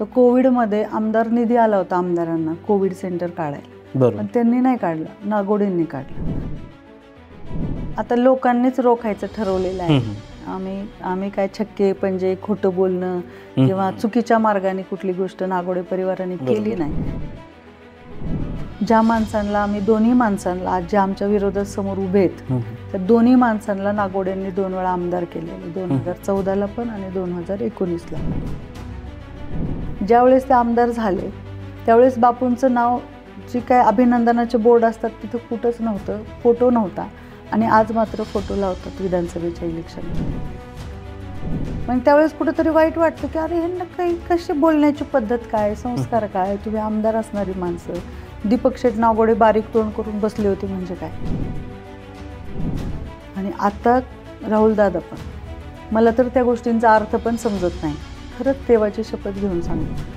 तर कोविडमध्ये आमदार निधी आला होता आमदारांना कोविड सेंटर काढायला पण त्यांनी नाही काढलं नागोडींनी काढलं आता लोकांनीच रोखायचं ठरवलेलं आहे आम्ही आम्ही काय छक्के पंजे खोटं बोलणं किंवा चुकीच्या मार्गाने कुठली गोष्ट नागोडे परिवाराने केली नाही ज्या माणसांना आम्ही दोन्ही माणसांना आज जे आमच्या विरोधात समोर उभे आहेत त्या दोन्ही माणसांना नागोड्यांनी दोन वेळा आमदार केलेले दोन हजार चौदाला पण आणि दोन हजार एकोणीसला ज्यावेळेस ते आमदार झाले त्यावेळेस बापूंचं नाव जी काय अभिनंदनाचे बोर्ड असतात तिथं कुठंच नव्हतं फोटो नव्हता आणि आज मात्र फोटो लावतात विधानसभेच्या इलेक्शन मग त्यावेळेस कुठंतरी वाईट वाटतं की अरे ह्यांना काही कशी बोलण्याची पद्धत काय संस्कार काय तुम्ही आमदार असणारी माणसं दीपक शेठ गोडे बारीक तोंड करून बसले होते म्हणजे काय आणि आता राहुल दादा पण मला तर त्या गोष्टींचा अर्थ पण समजत नाही खरंच देवाची शपथ घेऊन सांगते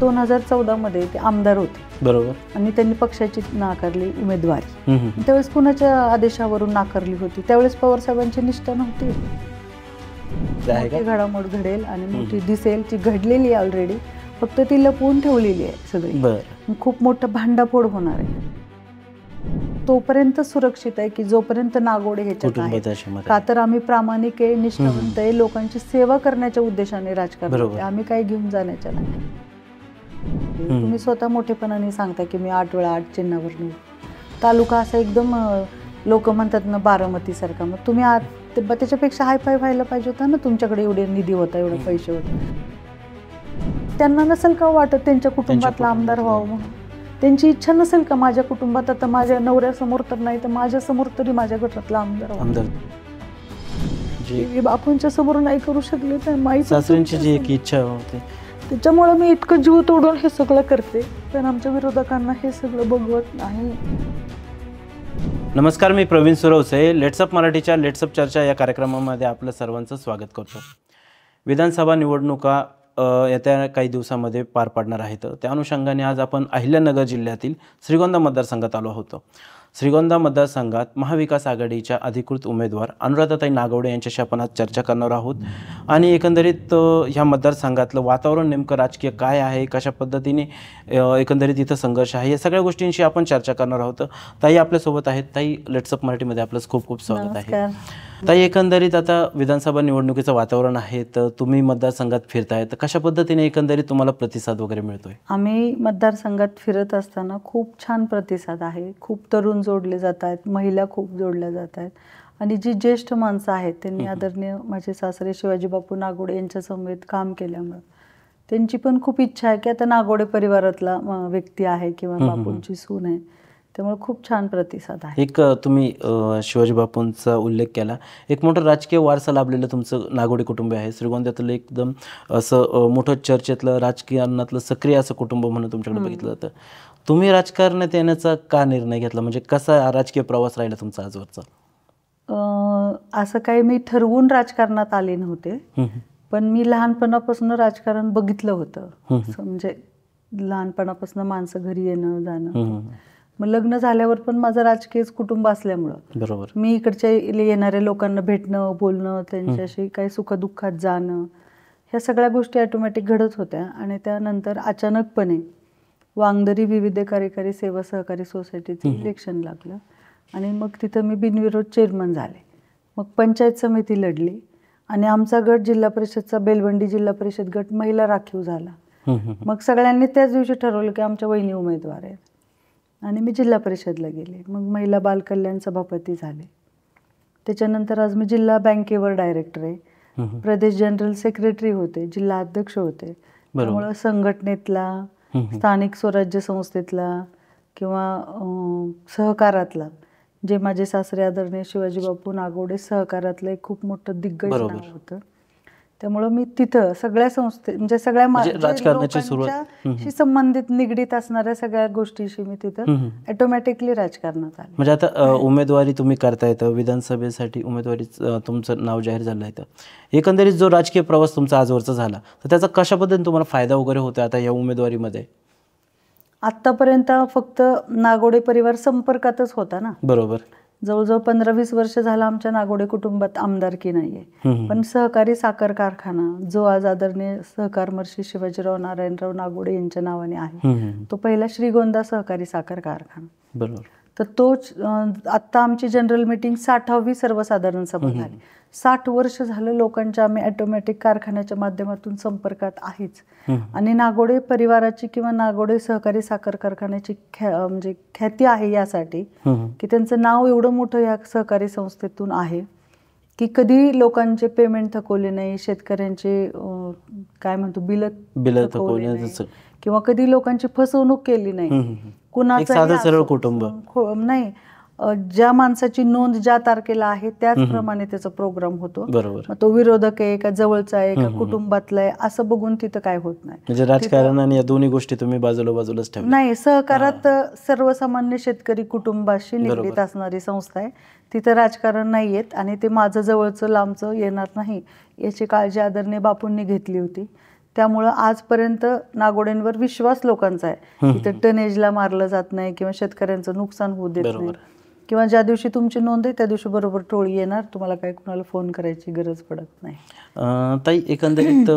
दोन हजार मध्ये ते आमदार होते बरोबर आणि त्यांनी पक्षाची नाकारली उमेदवारी त्यावेळेस कुणाच्या आदेशावरून नाकारली होती त्यावेळेस पवार साहेबांची निष्ठा नव्हती घडामोड घडेल आणि मोठी दिसेल ती घडलेली आहे ऑलरेडी फक्त ती लपवून ठेवलेली आहे सगळी खूप मोठं भांडाफोड होणार आहे तोपर्यंत सुरक्षित आहे की जोपर्यंत नागोडे ह्याच्यात का तर आम्ही प्रामाणिक आहे निष्ठावंत आहे लोकांची सेवा करण्याच्या उद्देशाने राजकारण आम्ही काही घेऊन जाण्याच्या नाही तुम्ही स्वतः मोठेपणाने सांगता की मी आठ वेळा आठ चिन्हावर नेऊ तालुका असा एकदम लोक म्हणतात ना बारामती सारखा मग तुम्ही त्याच्यापेक्षा हाय फाय व्हायला पाहिजे होता ना तुमच्याकडे एवढे निधी होता एवढे पैसे होते त्यांना नसेल का वाटत त्यांच्या कुटुंबातला आमदार व्हावं त्यांची इच्छा नसेल का माझ्या कुटुंबात आता माझ्या नवऱ्यासमोर तर नाही तर माझ्यासमोर तरी माझ्या गटातला आमदार आमदार जी बापूंच्या समोर नाही करू शकले तर माई सासऱ्यांची जी एक इच्छा होती त्याच्यामुळे मी इतकं जीव तोडून हे सगळं करते पण आमच्या विरोधकांना हे सगळं बघवत नाही नमस्कार मी प्रवीण सुरवसे लेट्सअप मराठीच्या लेट्सअप चर्चा या कार्यक्रमामध्ये आपलं सर्वांचं स्वागत करतो विधानसभा निवडणुका येत्या काही दिवसामध्ये पार पाडणार आहेत त्या अनुषंगाने आज आपण अहिल्यानगर जिल्ह्यातील श्रीगोंदा मतदारसंघात आलो होतो श्रीगोंदा मतदारसंघात महाविकास आघाडीच्या अधिकृत उमेदवार अनुराधाताई नागवडे यांच्याशी आपण आज चर्चा करणार आहोत आणि एकंदरीत ह्या मतदारसंघातलं वातावरण नेमकं राजकीय काय आहे कशा पद्धतीने एकंदरीत इथं संघर्ष आहे या सगळ्या गोष्टींशी आपण चर्चा करणार आहोत ताई आपल्यासोबत आहेत ताई लेट्सअप मराठीमध्ये आपलं खूप खूप स्वागत आहे ताई एकंदरीत आता विधानसभा निवडणुकीचं वातावरण आहे तर तुम्ही मतदारसंघात फिरताय तर कशा पद्धतीने एकंदरीत तुम्हाला प्रतिसाद वगैरे मिळतोय आम्ही मतदारसंघात फिरत असताना खूप छान प्रतिसाद आहे खूप तरुण जोडले जात आहेत महिला खूप जोडल्या जात आहेत आणि जी ज्येष्ठ माणसं आहेत त्यांनी आदरणीय माझे सासरे शिवाजी बापू नागोडे यांच्यासमवेत काम केल्यामुळं त्यांची पण खूप इच्छा आहे की आता नागोडे परिवारातला व्यक्ती आहे किंवा बापूंची सून आहे त्यामुळे खूप छान प्रतिसाद आहे एक तुम्ही शिवाजी बापूंचा उल्लेख केला एक मोठं राजकीय वारसा लाभलेलं तुमचं नागोडे कुटुंब आहे श्रीगोंद्यातलं एकदम असं मोठं चर्चेतलं राजकीय सक्रिय असं कुटुंब म्हणून तुमच्याकडे बघितलं जातं तुम्ही राजकारणात येण्याचा का निर्णय घेतला म्हणजे कसा राजकीय प्रवास राहिला तुमचा आजवरचा असं काही मी ठरवून राजकारणात आले नव्हते पण मी लहानपणापासून राजकारण बघितलं होतं म्हणजे लहानपणापासून माणसं घरी येणं जाणं मग लग्न झाल्यावर पण माझं राजकीय कुटुंब असल्यामुळं बरोबर मी इकडच्या येणाऱ्या लोकांना भेटणं बोलणं त्यांच्याशी काही सुखदुःखात जाणं ह्या सगळ्या गोष्टी ऑटोमॅटिक घडत होत्या आणि त्यानंतर अचानकपणे वांगदरी विविध कार्यकारी सेवा सहकारी सोसायटीचं इलेक्शन लागलं आणि मग तिथं मी बिनविरोध चेअरमन झाले मग पंचायत समिती लढली आणि आमचा गट जिल्हा परिषदचा बेलवंडी जिल्हा परिषद गट महिला राखीव झाला मग सगळ्यांनी त्याच दिवशी ठरवलं की आमच्या वहिनी उमेदवार आहेत आणि मी जिल्हा परिषदला गेले मग महिला बालकल्याण सभापती झाले त्याच्यानंतर आज मी जिल्हा बँकेवर डायरेक्टर आहे प्रदेश जनरल सेक्रेटरी होते जिल्हा अध्यक्ष होते त्यामुळं संघटनेतला स्थानिक स्वराज्य संस्थेतला किंवा सहकारातला जे माझे सासरे आदरणीय शिवाजी बापू नागोडे सहकारातलं खूप मोठं दिग्गज नाव होतं त्यामुळं मी तिथं सगळ्या संस्थे म्हणजे सगळ्या म्हणजे राजकारणाची संबंधित निगडीत असणाऱ्या सगळ्या गोष्टीशी मी तिथं ऑटोमॅटिकली राजकारणात आले म्हणजे आता उमेदवारी तुम्ही करता येतं विधानसभेसाठी उमेदवारी तुमचं नाव जाहीर झालं आहे एकंदरीत जो राजकीय प्रवास तुमचा आजवरचा झाला तर त्याचा कशा पद्धतीने तुम्हाला फायदा वगैरे होतो आता या उमेदवारीमध्ये आतापर्यंत फक्त नागोडे परिवार संपर्कातच होता ना बरोबर जवळजवळ पंधरा वीस वर्ष झालं आमच्या नागोडे कुटुंबात आमदारकी नाहीये पण सहकारी साखर कारखाना जो आज आदरणीय मर्षी शिवाजीराव नारायणराव नागोडे यांच्या नावाने आहे तो पहिला श्रीगोंदा सहकारी साखर कारखाना बरोबर तर तोच आत्ता आमची जनरल मीटिंग साठावी सर्वसाधारण सभा झाली साठ वर्ष झालं लोकांच्या आम्ही ऑटोमॅटिक कारखान्याच्या माध्यमातून संपर्कात आहेच आणि नागोडे परिवाराची किंवा नागोडे सहकारी साखर कारखान्याची म्हणजे ख्याती आहे यासाठी की त्यांचं नाव एवढं मोठं या सहकारी संस्थेतून आहे की कधी लोकांचे पेमेंट थकवले नाही शेतकऱ्यांचे काय म्हणतो बिल बिल थकवले किंवा कधी लोकांची फसवणूक केली नाही सरळ कुटुंब हो, नाही ज्या माणसाची नोंद ज्या तारखेला आहे त्याचप्रमाणे त्याचा प्रोग्राम होतो बरोबर तो विरोधक आहे का जवळचा आहे का कुटुंबातला आहे असं बघून तिथं काय होत नाही म्हणजे राजकारण आणि या दोन्ही गोष्टी तुम्ही बाजूला बाजूलाच ठेवा नाही सहकारात सर्वसामान्य शेतकरी कुटुंबाशी निगडीत असणारी संस्था आहे तिथं राजकारण नाही येत आणि ते माझं जवळचं लांबचं येणार नाही याची काळजी आदरणीय बापूंनी घेतली होती त्यामुळं आजपर्यंत नागोड्यांवर विश्वास लोकांचा आहे इथं टनेजला मारलं जात नाही किंवा शेतकऱ्यांचं नुकसान होऊ देत नाही किंवा ज्या दिवशी तुमची नोंद आहे त्या दिवशी बरोबर टोळी येणार तुम्हाला काय कुणाला फोन करायची गरज पडत नाही ताई एकंदरीत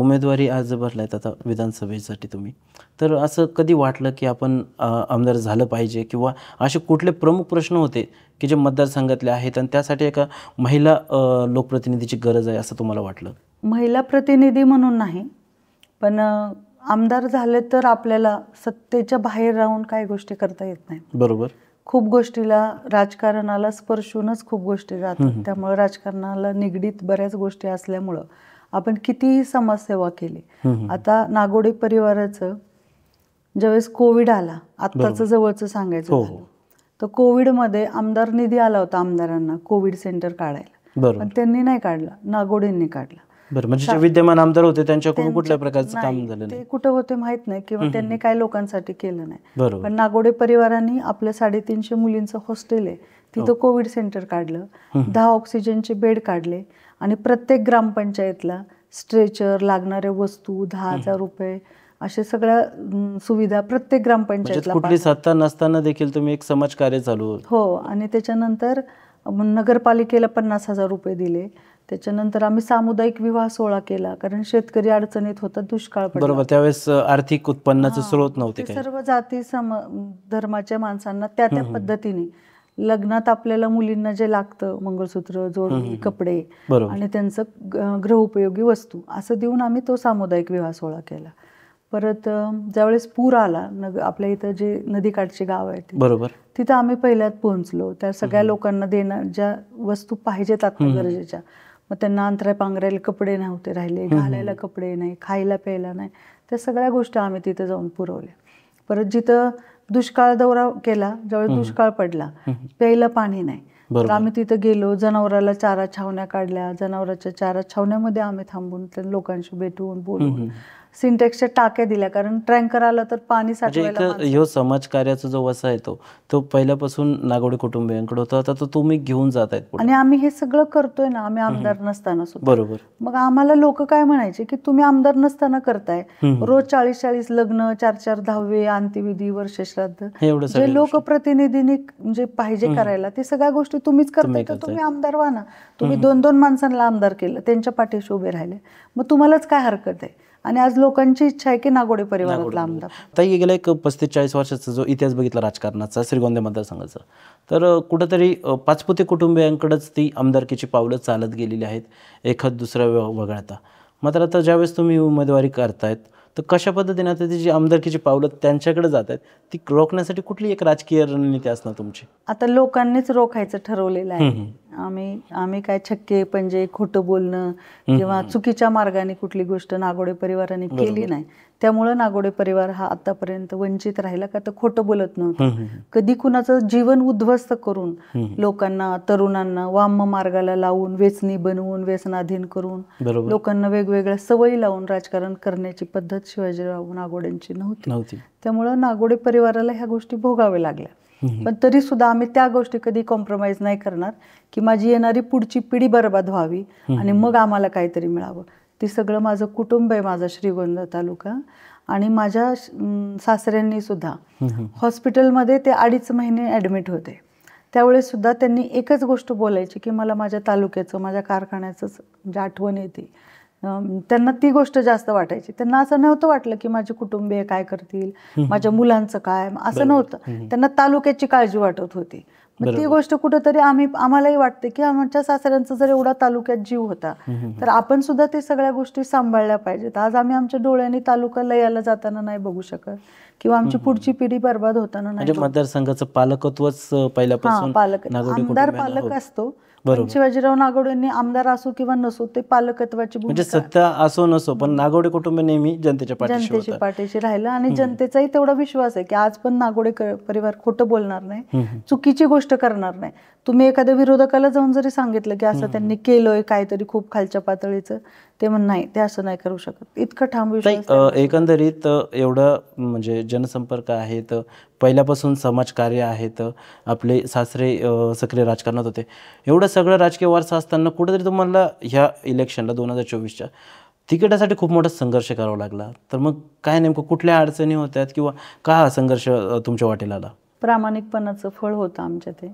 उमेदवारी अर्ज भरलायत आता विधानसभेसाठी तुम्ही तर असं कधी वाटलं की आपण आमदार झालं पाहिजे किंवा असे कुठले प्रमुख प्रश्न होते की जे मतदारसंघातले आहेत आणि त्यासाठी एका महिला लोकप्रतिनिधीची गरज आहे असं तुम्हाला वाटलं महिला प्रतिनिधी म्हणून नाही पण आमदार झाले तर आपल्याला सत्तेच्या बाहेर राहून काही गोष्टी करता येत नाही बरोबर खूप गोष्टीला राजकारणाला स्पर्शूनच खूप गोष्टी राहतात त्यामुळे राजकारणाला निगडीत बऱ्याच गोष्टी असल्यामुळं आपण कितीही समाजसेवा केली आता नागोडे परिवाराचं ज्यावेळेस कोविड आला आत्ताचं जवळचं सांगायचं हो, हो. तर कोविडमध्ये आमदार निधी आला होता आमदारांना कोविड सेंटर काढायला पण त्यांनी नाही काढला नागोडींनी काढला बरं म्हणजे जे विद्यमान आमदार होते त्यांच्याकडून कुठल्या प्रकारचं काम झालं ते कुठं होते माहित नाही किंवा त्यांनी काय लोकांसाठी केलं नाही पण नागोडे परिवारांनी आपल्या साडेतीनशे मुलींचं हॉस्टेल आहे तिथं हो. कोविड सेंटर काढलं दहा ऑक्सिजनचे बेड काढले आणि प्रत्येक ग्रामपंचायतला स्ट्रेचर लागणाऱ्या वस्तू दहा हजार रुपये अशा सगळ्या सुविधा प्रत्येक ग्रामपंचायतला म्हणजे कुठली सत्ता नसताना देखील तुम्ही एक समाज कार्य चालू हो आणि त्याच्यानंतर नगरपालिकेला पन्नास हजार रुपये दिले त्याच्यानंतर आम्ही सामुदायिक विवाह सोहळा केला कारण शेतकरी अडचणीत होता दुष्काळ बरोबर त्यावेळेस आर्थिक उत्पन्नाचे स्रोत नव्हते सर्व जाती सम धर्माच्या माणसांना त्या त्या पद्धतीने लग्नात आपल्याला मुलींना जे लागतं मंगळसूत्र जोड कपडे आणि त्यांचं ग्रहउपयोगी वस्तू असं देऊन आम्ही तो सामुदायिक विवाह सोहळा केला परत ज्यावेळेस पूर आला आपल्या इथं जे नदीकाठचे गाव आहे बरोबर तिथं आम्ही पहिल्यात पोहोचलो त्या सगळ्या लोकांना देणार ज्या वस्तू पाहिजेत आत्मगरजेच्या गरजेच्या मग त्यांना अंतराय पांघरायला कपडे नव्हते राहिले घालायला कपडे नाही खायला प्यायला नाही त्या सगळ्या गोष्टी आम्ही तिथे जाऊन पुरवल्या परत जिथं दुष्काळ दौरा केला ज्यावेळेस दुष्काळ पडला प्यायला पाणी नाही तर आम्ही तिथं गेलो जनावराला चारा छावण्या काढल्या जनावरांच्या चारा छावण्यामध्ये आम्ही थांबून त्या लोकांशी भेटून बोलून सिंटेक्सच्या टाक्या दिल्या कारण ट्रँकर आलं तर पाणी म्हणजे साठवायला ह्यो कार्याचा जो वसा येतो तो पहिल्यापासून नागोडी कुटुंबियांकडे होता आता तो तुम्ही घेऊन जात आहेत आणि आम्ही हे सगळं करतोय ना आम्ही आमदार नसताना बरोबर मग आम्हाला लोक काय म्हणायचे की तुम्ही आमदार नसताना करताय रोज चाळीस चाळीस लग्न चार चार दहावे अंत्यविधी वर्षश्राद्ध जे लोकप्रतिनिधींनी म्हणजे पाहिजे करायला ते सगळ्या गोष्टी तुम्हीच करताय तर तुम्ही आमदार व्हा ना तुम्ही दोन दोन माणसांना आमदार केलं त्यांच्या पाठीशी उभे राहिले मग तुम्हालाच काय हरकत आहे आणि आज लोकांची इच्छा आहे की नागोडे परिवारातला आमदार ताई गेल्या एक पस्तीस चाळीस वर्षाचा जो इतिहास बघितला राजकारणाचा श्रीगोंदे मतदारसंघाचा तर कुठंतरी पाचपुते कुटुंबियांकडेच ती आमदारकीची पावलं चालत गेलेली आहेत एखाद दुसऱ्या वगळता मात्र आता ज्यावेळेस तुम्ही उमेदवारी करतायत तर कशा पद्धतीने आता जी आमदारकीची पावलं त्यांच्याकडे जात आहेत ती रोखण्यासाठी कुठली एक राजकीय रणनीती असणार तुमची आता लोकांनीच रोखायचं ठरवलेलं आहे आम्ही आम्ही काय छक्के पंजे खोटं बोलणं किंवा चुकीच्या मार्गाने कुठली गोष्ट नागोडे परिवाराने केली नाही त्यामुळं नागोडे परिवार हा आतापर्यंत वंचित राहिला का तर खोटं बोलत नव्हतं कधी कुणाचं जीवन उद्ध्वस्त करून लोकांना तरुणांना वाम मार्गाला लावून वेचणी बनवून व्यसनाधीन करून लोकांना वेगवेगळ्या सवयी लावून राजकारण करण्याची पद्धत शिवाजीराव नागोड्यांची नव्हती त्यामुळं नागोडे परिवाराला ह्या गोष्टी भोगाव्या लागल्या पण तरी सुद्धा आम्ही त्या गोष्टी कधी कॉम्प्रोमाइज नाही करणार की माझी येणारी पुढची पिढी बरबाद व्हावी आणि मग आम्हाला काहीतरी मिळावं ती सगळं माझं कुटुंब आहे माझा श्रीगोंदा तालुका आणि माझ्या सासऱ्यांनी सुद्धा हॉस्पिटलमध्ये ते अडीच महिने ॲडमिट होते त्यावेळेस सुद्धा त्यांनी एकच गोष्ट बोलायची की मला माझ्या तालुक्याचं माझ्या कारखान्याचंच म्हणजे आठवण येते त्यांना ती गोष्ट जास्त वाटायची त्यांना असं नव्हतं वाटलं की माझे कुटुंबीय काय करतील माझ्या मुलांचं काय असं नव्हतं त्यांना तालुक्याची काळजी वाटत होती मग ती गोष्ट कुठंतरी आम्ही आम्हालाही वाटते की आमच्या सासऱ्यांचा जर एवढा तालुक्यात जीव होता तर आपण सुद्धा ते सगळ्या गोष्टी सांभाळल्या पाहिजेत आज आम्ही आमच्या डोळ्यांनी तालुका लयाला जाताना नाही बघू शकत किंवा आमची पुढची पिढी बर्बाद होताना नाही म्हणजे मतदारसंघाचं पालकत्वच पहिल्यापासून पालक आमदार पालक असतो शिवाजीराव नागोडे यांनी आमदार असो किंवा नसो ते पालकत्वाची म्हणजे सत्ता असो नसो पण नागोडे कुटुंब नेहमी जनतेच्या जनतेची पाठीशी राहिलं आणि जनतेचाही तेवढा विश्वास आहे की आज पण नागोडे परिवार खोटं बोलणार नाही चुकीची गोष्ट करणार नाही तुम्ही एखाद्या विरोधकाला जाऊन जरी सांगितलं की असं त्यांनी केलंय काहीतरी खूप खालच्या पातळीचं ते म्हण नाही ते असं नाही करू शकत इतकं ठाम एकंदरीत एवढं म्हणजे जनसंपर्क आहेत पहिल्यापासून समाजकार्य आहेत आपले सासरे सक्रिय राजकारणात होते एवढं सगळं राजकीय वारसा असताना कुठेतरी तुम्हाला ह्या इलेक्शनला दोन हजार चोवीसच्या तिकिटासाठी खूप मोठा संघर्ष करावा लागला तर मग काय नेमकं कुठल्या अडचणी होत्यात किंवा का संघर्ष तुमच्या वाटेला आला प्रामाणिकपणाचं फळ होतं आमच्या ते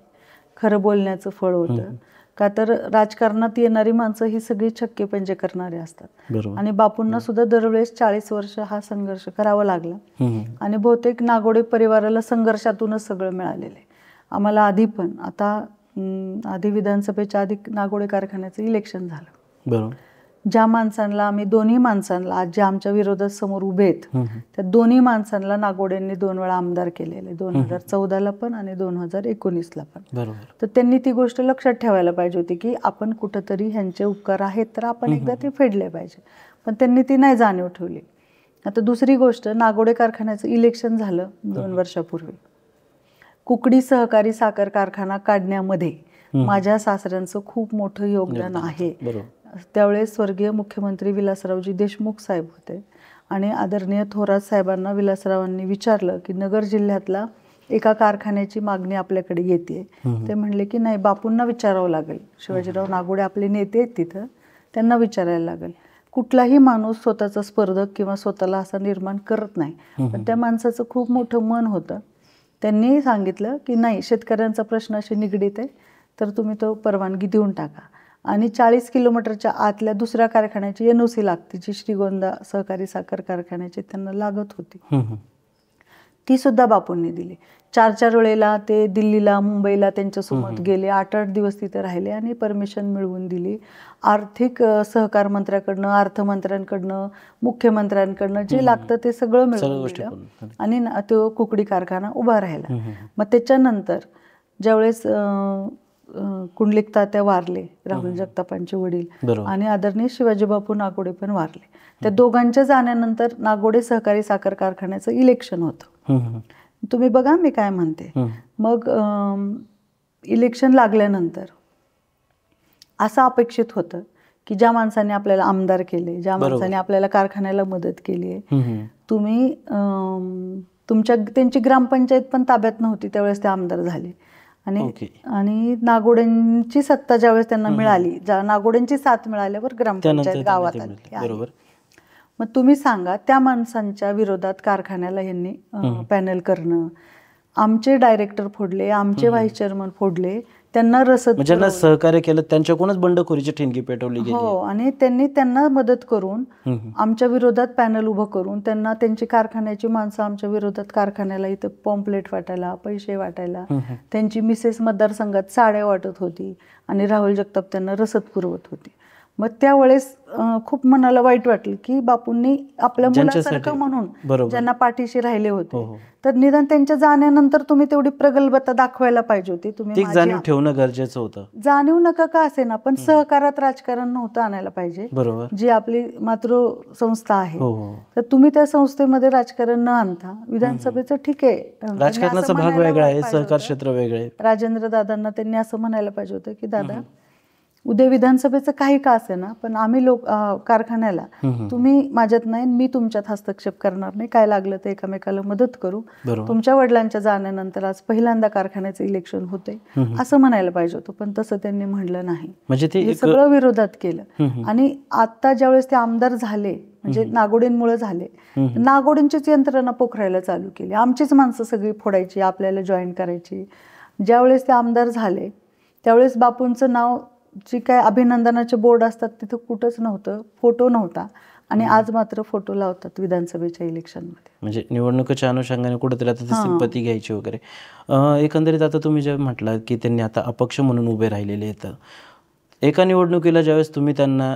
खरं बोलण्याचं फळ होतं का तर राजकारणात येणारी माणसं ही सगळी छक्के पंजे करणारे असतात आणि बापूंना सुद्धा दरवेळेस चाळीस वर्ष हा संघर्ष करावा लागला आणि बहुतेक नागोडे परिवाराला संघर्षातूनच सगळं मिळालेलं आहे आम्हाला आधी पण आता आधी विधानसभेच्या आधी नागोडे कारखान्याचं इलेक्शन झालं बरोबर ज्या माणसांना आम्ही दोन्ही माणसांना आज ज्या आमच्या विरोधात समोर उभे आहेत त्या दोन्ही माणसांना नागोड्यांनी दोन वेळा आमदार केलेले दोन हजार चौदाला पण आणि दोन हजार एकोणीसला पण तर त्यांनी ती गोष्ट लक्षात ठेवायला पाहिजे होती की आपण कुठंतरी ह्यांचे उपकार आहेत तर आपण एकदा ते फेडले पाहिजे पण त्यांनी ती नाही जाणीव ठेवली आता दुसरी गोष्ट नागोडे कारखान्याचं इलेक्शन झालं दोन वर्षापूर्वी कुकडी सहकारी साखर कारखाना काढण्यामध्ये माझ्या सासऱ्यांचं खूप मोठं योगदान आहे त्यावेळेस स्वर्गीय मुख्यमंत्री विलासरावजी देशमुख साहेब होते आणि आदरणीय थोरात साहेबांना विलासरावांनी विचारलं की नगर जिल्ह्यातला एका कारखान्याची मागणी आपल्याकडे येते ते म्हणले की नाही बापूंना विचारावं लागेल शिवाजीराव नागोडे आपले नेते आहेत तिथं त्यांना विचारायला लागेल कुठलाही माणूस स्वतःचा स्पर्धक किंवा स्वतःला असा निर्माण करत नाही पण त्या माणसाचं खूप मोठं मन होतं त्यांनी सांगितलं की नाही शेतकऱ्यांचा प्रश्न अशी निगडीत आहे तर तुम्ही तो परवानगी देऊन टाका आणि चाळीस किलोमीटरच्या आतल्या दुसऱ्या कारखान्याची एन ओ सी लागते जी श्रीगोंदा सहकारी साखर कारखान्याची त्यांना लागत होती ती सुद्धा बापूंनी दिली चार चार वेळेला ते दिल्लीला मुंबईला त्यांच्यासोबत गेले आठ आठ दिवस तिथे राहिले आणि परमिशन मिळवून दिली आर्थिक सहकार मंत्र्याकडनं अर्थमंत्र्यांकडनं मुख्यमंत्र्यांकडनं जे लागतं ते सगळं मिळवून दिलं आणि तो कुकडी कारखाना उभा राहिला मग त्याच्यानंतर ज्यावेळेस कुंडलिक तात्या वारले राहुल जगतापांचे वडील आणि आदरणीय शिवाजी बापू नागोडे पण वारले त्या दोघांच्या जाण्यानंतर नागोडे सहकारी साखर कारखान्याचं इलेक्शन होतं तुम्ही बघा मी काय म्हणते मग इलेक्शन लागल्यानंतर असं अपेक्षित होतं की ज्या माणसाने आपल्याला आमदार केले ज्या माणसाने आपल्याला कारखान्याला मदत केली आहे तुम्ही तुमच्या त्यांची ग्रामपंचायत पण ताब्यात नव्हती त्यावेळेस ते आमदार झाले आणि नागोड्यांची सत्ता ज्यावेळेस त्यांना मिळाली ज्या नागोड्यांची साथ मिळाल्यावर ग्रामपंचायत गावात आली मग तुम्ही सांगा त्या माणसांच्या विरोधात कारखान्याला यांनी पॅनल करणं आमचे डायरेक्टर फोडले आमचे व्हाईस चेअरमन फोडले त्यांना रसद ज्यांना सहकार्य केलं त्यांच्याकडूनच बंडखोरीची ठिणगी पेटवली हो आणि त्यांनी त्यांना मदत करून आमच्या विरोधात पॅनल उभं करून त्यांना त्यांची कारखान्याची माणसं आमच्या विरोधात कारखान्याला इथं पॉम्पलेट वाटायला पैसे वाटायला त्यांची मिसेस मतदारसंघात साड्या वाटत होती आणि राहुल जगताप त्यांना रसद पुरवत होती मग त्यावेळेस खूप मनाला वाईट वाटलं की बापूंनी आपल्या मुलासारखं म्हणून ज्यांना पाठीशी राहिले होते हो, हो. तर निदान त्यांच्या जाण्यानंतर तुम्ही तेवढी प्रगल्भता दाखवायला पाहिजे होती तुम्ही जाणीव ठेवणं गरजेचं होतं जाणीव नका का असे ना पण सहकारात राजकारण नव्हतं आणायला पाहिजे बरोबर जी आपली मातृ संस्था आहे हो, तर तुम्ही त्या संस्थेमध्ये राजकारण न आणता विधानसभेचं ठीक आहे राजकारणाचा भाग वेगळा आहे सहकार क्षेत्र वेगळे राजेंद्र दादांना त्यांनी असं म्हणायला पाहिजे होतं की दादा उद्या विधानसभेचं काही का असे ना पण आम्ही लोक कारखान्याला तुम्ही माझ्यात नाही मी तुमच्यात हस्तक्षेप करणार नाही काय लागलं ते एकमेकाला मदत करू तुमच्या वडिलांच्या जाण्यानंतर आज पहिल्यांदा कारखान्याचे इलेक्शन होते असं म्हणायला पाहिजे होतं पण तसं त्यांनी म्हणलं नाही म्हणजे ते सगळं विरोधात केलं आणि आता ज्यावेळेस ते आमदार झाले म्हणजे नागोडींमुळे झाले नागोडींचीच यंत्रणा पोखरायला चालू केली आमचीच माणसं सगळी फोडायची आपल्याला जॉईन करायची ज्यावेळेस ते आमदार झाले त्यावेळेस बापूंचं नाव जी काय अभिनंदनाचे बोर्ड असतात तिथं कुठंच नव्हतं फोटो नव्हता आणि आज मात्र फोटो लावतात विधानसभेच्या मध्ये म्हणजे निवडणुकीच्या अनुषंगाने कुठेतरी आता संपत्ती घ्यायची वगैरे एकंदरीत आता तुम्ही जे म्हटलं की त्यांनी आता अपक्ष म्हणून उभे राहिलेले आहेत एका निवडणुकीला ज्यावेळेस तुम्ही त्यांना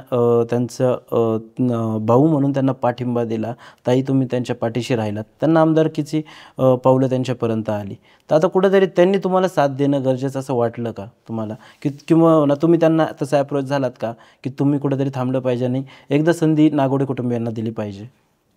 त्यांचं भाऊ म्हणून त्यांना पाठिंबा दिला ताई तुम्ही त्यांच्या पाठीशी राहिलात त्यांना आमदारकीची पावलं त्यांच्यापर्यंत आली तर आता कुठेतरी त्यांनी तुम्हाला साथ देणं गरजेचं असं वाटलं का तुम्हाला की किंवा तुम्ही त्यांना तसं अप्रोच झालात का की तुम्ही कुठेतरी थांबलं पाहिजे आणि एकदा संधी नागोडे कुटुंबियांना दिली पाहिजे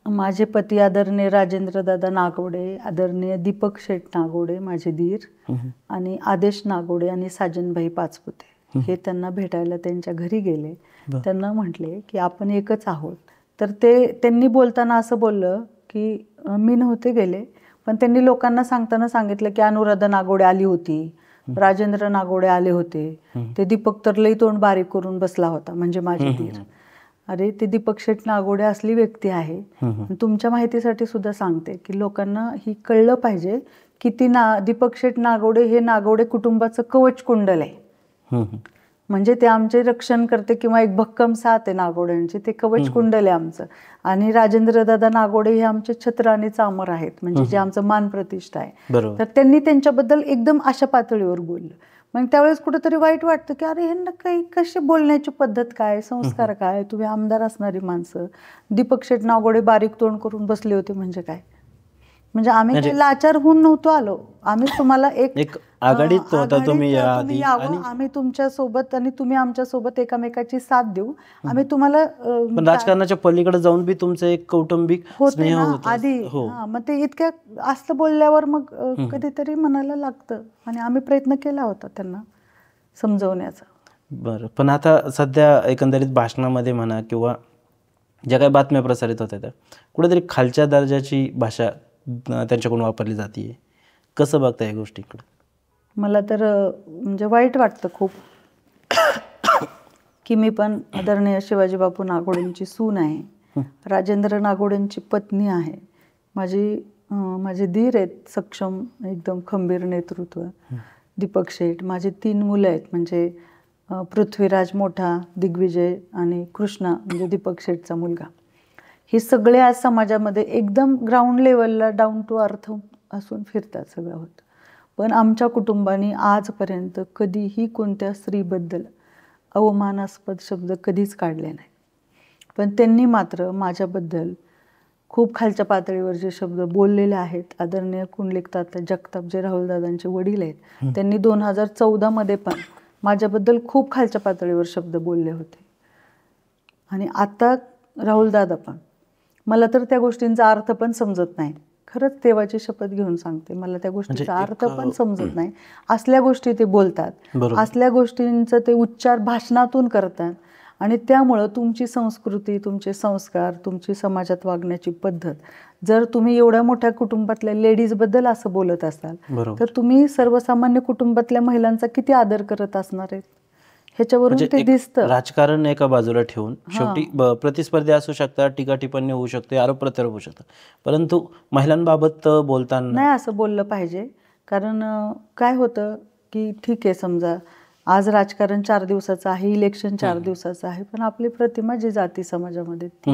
माझे पती आदरणीय राजेंद्रदादा नागोडे आदरणीय दीपक शेठ नागोडे माझे धीर आणि आदेश नागोडे आणि साजनभाई पाचपुते हे त्यांना भेटायला त्यांच्या घरी गेले त्यांना म्हटले की आपण एकच आहोत तर ते त्यांनी बोलताना असं बोललं की मी नव्हते गेले पण त्यांनी लोकांना सांगताना सांगितलं की अनुराधा नागोडे आली होती राजेंद्र नागोडे आले होते ते दीपक तर लई तोंड बारीक करून बसला होता म्हणजे माझे धीर अरे ते दीपक शेठ नागोडे असली व्यक्ती आहे तुमच्या माहितीसाठी सुद्धा सांगते की लोकांना ही कळलं पाहिजे की ती ना दीपक शेठ नागोडे हे नागोडे कुटुंबाचं कवच कुंडल आहे म्हणजे ते आमचे रक्षण करते किंवा एक भक्कम साथ आहे नागोड्यांची ते कवच कुंडल आहे आमचं आणि राजेंद्रदादा नागोडे हे आमचे छत्र आणि चामर आहेत म्हणजे जे आमचं मान प्रतिष्ठा आहे तर त्यांनी त्यांच्याबद्दल एकदम अशा पातळीवर बोललं मग त्यावेळेस कुठेतरी वाईट वाटतं की अरे ह्यांना काही कशी बोलण्याची पद्धत काय संस्कार काय तुम्ही आमदार असणारी माणसं दीपक शेठ नागोडे बारीक तोंड करून बसले होते म्हणजे काय म्हणजे आम्ही म्हणजे लाचार होऊन नव्हतो आलो आम्ही तुम्हाला एक आघाडीत होता तुम्ही आम्ही तुमच्या सोबत आणि तुम्ही आमच्या सोबत एकामेकाची साथ देऊ आम्ही तुम्हाला राजकारणाच्या पलीकडे जाऊन बी तुमचं एक कौटुंबिक आधी हो. मग ते इतक्या असं बोलल्यावर मग कधीतरी मनाला लागतं आणि आम्ही प्रयत्न केला होता त्यांना समजवण्याचा बर पण आता सध्या एकंदरीत भाषणामध्ये म्हणा किंवा ज्या काही बातम्या प्रसारित होत्या त्या कुठेतरी खालच्या दर्जाची भाषा त्यांच्याकडून वापरली जाते कसं बघता या गोष्टीकडे मला तर म्हणजे वाईट वाटतं खूप की मी पण आदरणीय शिवाजी बापू नागोडेंची सून आहे राजेंद्र नागोडेंची पत्नी आहे माझी माझे धीर आहेत सक्षम एकदम खंबीर नेतृत्व दीपक शेठ माझे तीन मुलं आहेत म्हणजे पृथ्वीराज मोठा दिग्विजय आणि कृष्णा म्हणजे दीपक शेठचा मुलगा हे सगळे आज समाजामध्ये एकदम ग्राउंड लेवलला डाऊन टू अर्थ असून फिरतात सगळं होतं पण आमच्या कुटुंबाने आजपर्यंत कधीही कोणत्या स्त्रीबद्दल अवमानास्पद शब्द कधीच काढले नाही पण त्यांनी मात्र माझ्याबद्दल खूप खालच्या पातळीवर जे शब्द बोललेले आहेत आदरणीय कुंडलिकतात जगताप जे राहुलदादांचे वडील आहेत त्यांनी दोन हजार चौदामध्ये पण माझ्याबद्दल खूप खालच्या पातळीवर शब्द बोलले होते आणि आता राहुलदादा पण मला तर त्या गोष्टींचा अर्थ पण समजत नाही खरंच देवाची शपथ घेऊन सांगते मला त्या गोष्टीचा म्हणजे अर्थ पण समजत नाही असल्या गोष्टी ते बोलतात असल्या गोष्टींचं ते उच्चार भाषणातून करतात आणि त्यामुळं तुमची संस्कृती तुमचे संस्कार तुमची समाजात वागण्याची पद्धत जर तुम्ही एवढ्या मोठ्या कुटुंबातल्या लेडीजबद्दल असं बोलत असाल तर तुम्ही सर्वसामान्य कुटुंबातल्या महिलांचा किती आदर करत असणार आहे ह्याच्यावरून म्हणजे ते दिसत राजकारण एका बाजूला ठेवून शेवटी प्रतिस्पर्धी असू शकतात टीका टिप्पणी होऊ शकते आरोप प्रत्यारोप होऊ शकतात परंतु महिलांबाबत बोलताना नाही असं बोललं पाहिजे कारण काय होतं की ठीक आहे समजा आज राजकारण चार दिवसाचं आहे इलेक्शन चार दिवसाचं आहे पण आपली प्रतिमा जी जाती समाजामध्ये ती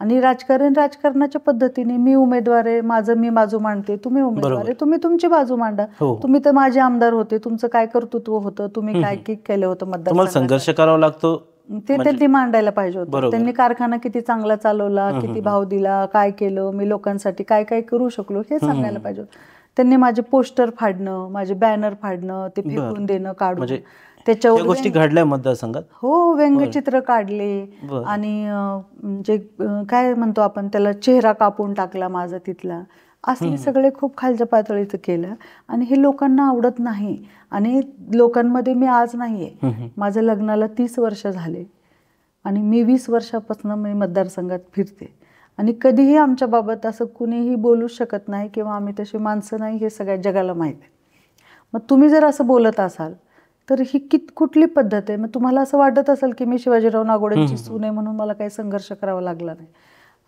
आणि राजकारण राजकारणाच्या पद्धतीने मी उमेदवार आहे माझं मी बाजू मांडते तुम्ही उमेदवार आहे तुम्ही तुमची बाजू मांडा हो. तुम्ही तर माझे आमदार होते तुमचं काय कर्तृत्व होतं तुम्ही काय केलं होतं मतदार संघर्ष करावा लागतो ते त्यांनी म्हणजे मांडायला पाहिजे होतं त्यांनी कारखाना किती चांगला चालवला किती भाव दिला काय केलं मी लोकांसाठी काय काय करू शकलो हे सांगायला पाहिजे होतं त्यांनी माझे पोस्टर फाडणं माझे बॅनर फाडणं ते फेकून देणं काढून म्हणजे त्याच्यावर गोष्टी घडल्या मतदारसंघात हो व्यंगचित्र काढले आणि जे म्हणजे, काय म्हणतो आपण त्याला चेहरा कापून टाकला माझा तिथला असे सगळे खूप खालच्या पातळीचं केलं आणि हे लोकांना आवडत नाही आणि लोकांमध्ये मी आज नाहीये माझ्या लग्नाला तीस वर्ष झाले आणि मी वीस वर्षापासून मी मतदारसंघात फिरते आणि कधीही आमच्याबाबत असं कुणीही बोलू शकत नाही किंवा आम्ही तशी माणसं नाही हे सगळ्या जगाला माहीत आहे मग तुम्ही जर असं बोलत असाल तर ही कित कुठली पद्धत आहे मग तुम्हाला असं वाटत असेल की मी शिवाजीराव नागोड्यांची सून आहे म्हणून मला काही संघर्ष करावा लागला नाही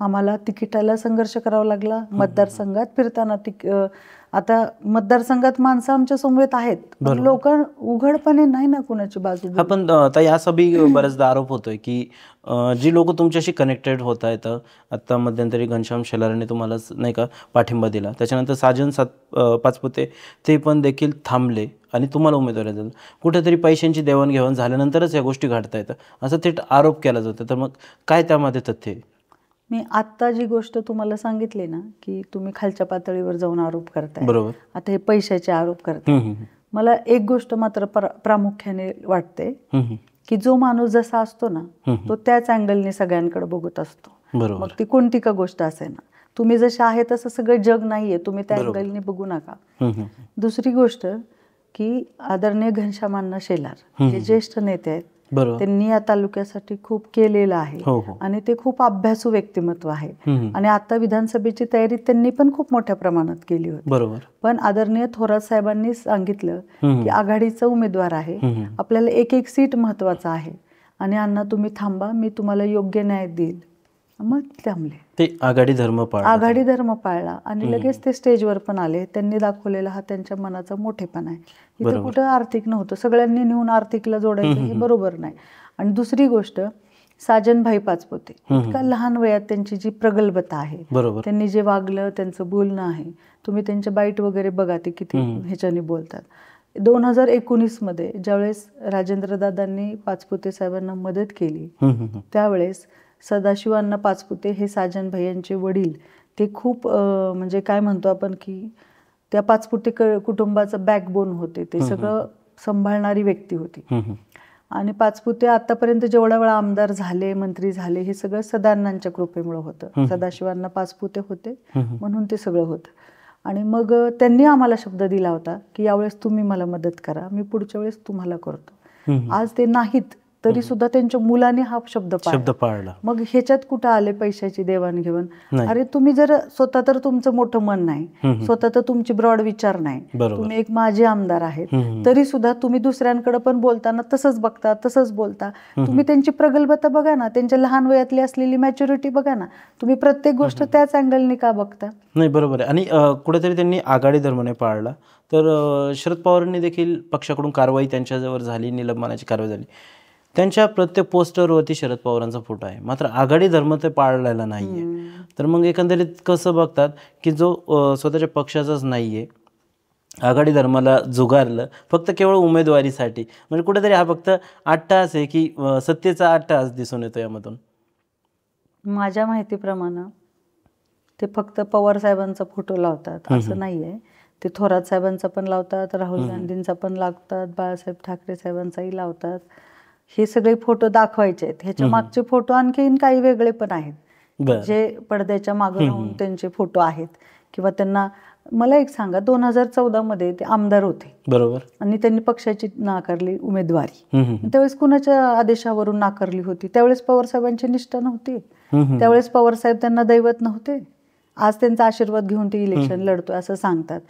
आम्हाला तिकिटाला संघर्ष करावा लागला मतदारसंघात फिरताना तिक आता मतदारसंघात माणसं आमच्या समवेत आहेत लोक उघडपणे नाही ना कुणाची बाजू आपण या सभी बऱ्याचदा आरोप होतोय की जी लोक तुमच्याशी कनेक्टेड होत आहेत आता मध्यंतरी घनश्याम शेलाराने तुम्हाला नाही का पाठिंबा दिला त्याच्यानंतर साजन सात पाचपुते ते पण देखील थांबले आणि तुम्हाला उमेदवारी दिलं कुठेतरी पैशांची देवाणघेवाण झाल्यानंतरच या गोष्टी घडता येतात असं थेट आरोप केला जातो तर मग काय त्यामध्ये तथ्य मी आता जी गोष्ट तुम्हाला सांगितली ना की तुम्ही खालच्या पातळीवर जाऊन आरोप करताय बरोबर आता हे पैशाचे आरोप करताय मला एक गोष्ट मात्र प्रामुख्याने वाटते की जो माणूस जसा असतो ना तो त्याच अँगलने सगळ्यांकडे बघत असतो मग ती कोणती का गोष्ट असे ना तुम्ही जसे आहे तसं सगळं जग नाहीये तुम्ही त्या अँगलने बघू नका दुसरी गोष्ट की आदरणीय घनश्यामांना शेलार हे ज्येष्ठ नेते आहेत त्यांनी या तालुक्यासाठी खूप केलेलं आहे हो, हो. आणि ते खूप अभ्यासू व्यक्तिमत्व आहे आणि आता विधानसभेची तयारी त्यांनी पण खूप मोठ्या प्रमाणात केली होती बरोबर पण आदरणीय थोरात साहेबांनी सांगितलं की आघाडीचा उमेदवार आहे आपल्याला एक एक सीट महत्वाचा आहे आणि अण्णा तुम्ही थांबा मी तुम्हाला योग्य न्याय देईल मग थांबले ते आघाडी धर्म पाळला आघाडी धर्म पाळला आणि लगेच ते स्टेजवर पण आले त्यांनी दाखवलेला हा त्यांच्या मनाचा मोठेपण आहे इथे कुठं आर्थिक नव्हतं सगळ्यांनी नेऊन आर्थिकला जोडायचं हे बरोबर नाही आणि दुसरी गोष्ट साजनभाई पाचपोते इतका लहान वयात त्यांची जी प्रगल्भता आहे त्यांनी जे वागलं त्यांचं बोलणं आहे तुम्ही त्यांचे बाईट वगैरे बघा ते किती ह्याच्यानी बोलतात दोन हजार एकोणीस मध्ये ज्यावेळेस दादांनी पाचपुते साहेबांना मदत केली त्यावेळेस सदाशिवांना पाचपुते हे साजन भैयांचे वडील ते खूप म्हणजे काय म्हणतो आपण की त्या पाचपुते कुटुंबाचं बॅकबोन होते ते सगळं सांभाळणारी व्यक्ती होती आणि पाचपुते आतापर्यंत जेवढा वेळा आमदार झाले मंत्री झाले हे सगळं सदानांच्या कृपेमुळे होतं सदाशिवांना पाचपुते होते म्हणून ते सगळं होतं आणि मग त्यांनी आम्हाला शब्द दिला होता की यावेळेस तुम्ही मला मदत करा मी पुढच्या वेळेस तुम्हाला करतो आज ते नाहीत तरी सुद्धा त्यांच्या मुलाने हा शब्द शब्द पाळला मग ह्याच्यात कुठं आले पैशाची देवाणघेवाण अरे तुम्ही जर स्वतः तर तुमचं मोठं मन नाही स्वतः तर तुमची ब्रॉड विचार नाही तुम्ही एक माझे आमदार आहेत तरी सुद्धा तुम्ही दुसऱ्यांकडे पण बोलताना तसंच बघता तसंच बोलता तुम्ही त्यांची प्रगल्भता बघा ना त्यांच्या लहान वयातली असलेली मॅच्युरिटी बघा ना तुम्ही प्रत्येक गोष्ट त्याच अँगलने का बघता नाही बरोबर आहे आणि कुठेतरी त्यांनी आघाडी धर्मने पाळला तर शरद पवारांनी देखील पक्षाकडून कारवाई त्यांच्याजवळ झाली निलंबनाची कारवाई झाली त्यांच्या प्रत्येक पोस्टरवरती शरद पवारांचा फोटो आहे मात्र आघाडी धर्म ते पाळलेला नाही आहे तर मग एकंदरीत कसं बघतात की जो स्वतःच्या पक्षाचाच नाही आघाडी धर्माला जुगारलं फक्त केवळ उमेदवारीसाठी म्हणजे कुठेतरी हा फक्त आठ आहे की सत्तेचा आठ दिसून येतो यामधून माझ्या माहितीप्रमाणे ते फक्त पवार साहेबांचा फोटो लावतात असं नाहीये ते थोरात साहेबांचा पण लावतात राहुल गांधींचा पण लावतात बाळासाहेब ठाकरे साहेबांचाही लावतात हे सगळे फोटो दाखवायचे आहेत ह्याच्या मागचे फोटो आणखीन काही वेगळे पण आहेत जे पडद्याच्या मागे राहून त्यांचे फोटो आहेत किंवा त्यांना मला एक सांगा दोन हजार चौदा मध्ये ते आमदार होते बरोबर आणि त्यांनी पक्षाची नाकारली उमेदवारी त्यावेळेस कुणाच्या आदेशावरून नाकारली होती त्यावेळेस पवार साहेबांची निष्ठा नव्हती त्यावेळेस पवार साहेब त्यांना दैवत नव्हते आज त्यांचा आशीर्वाद घेऊन ते इलेक्शन लढतोय असं सांगतात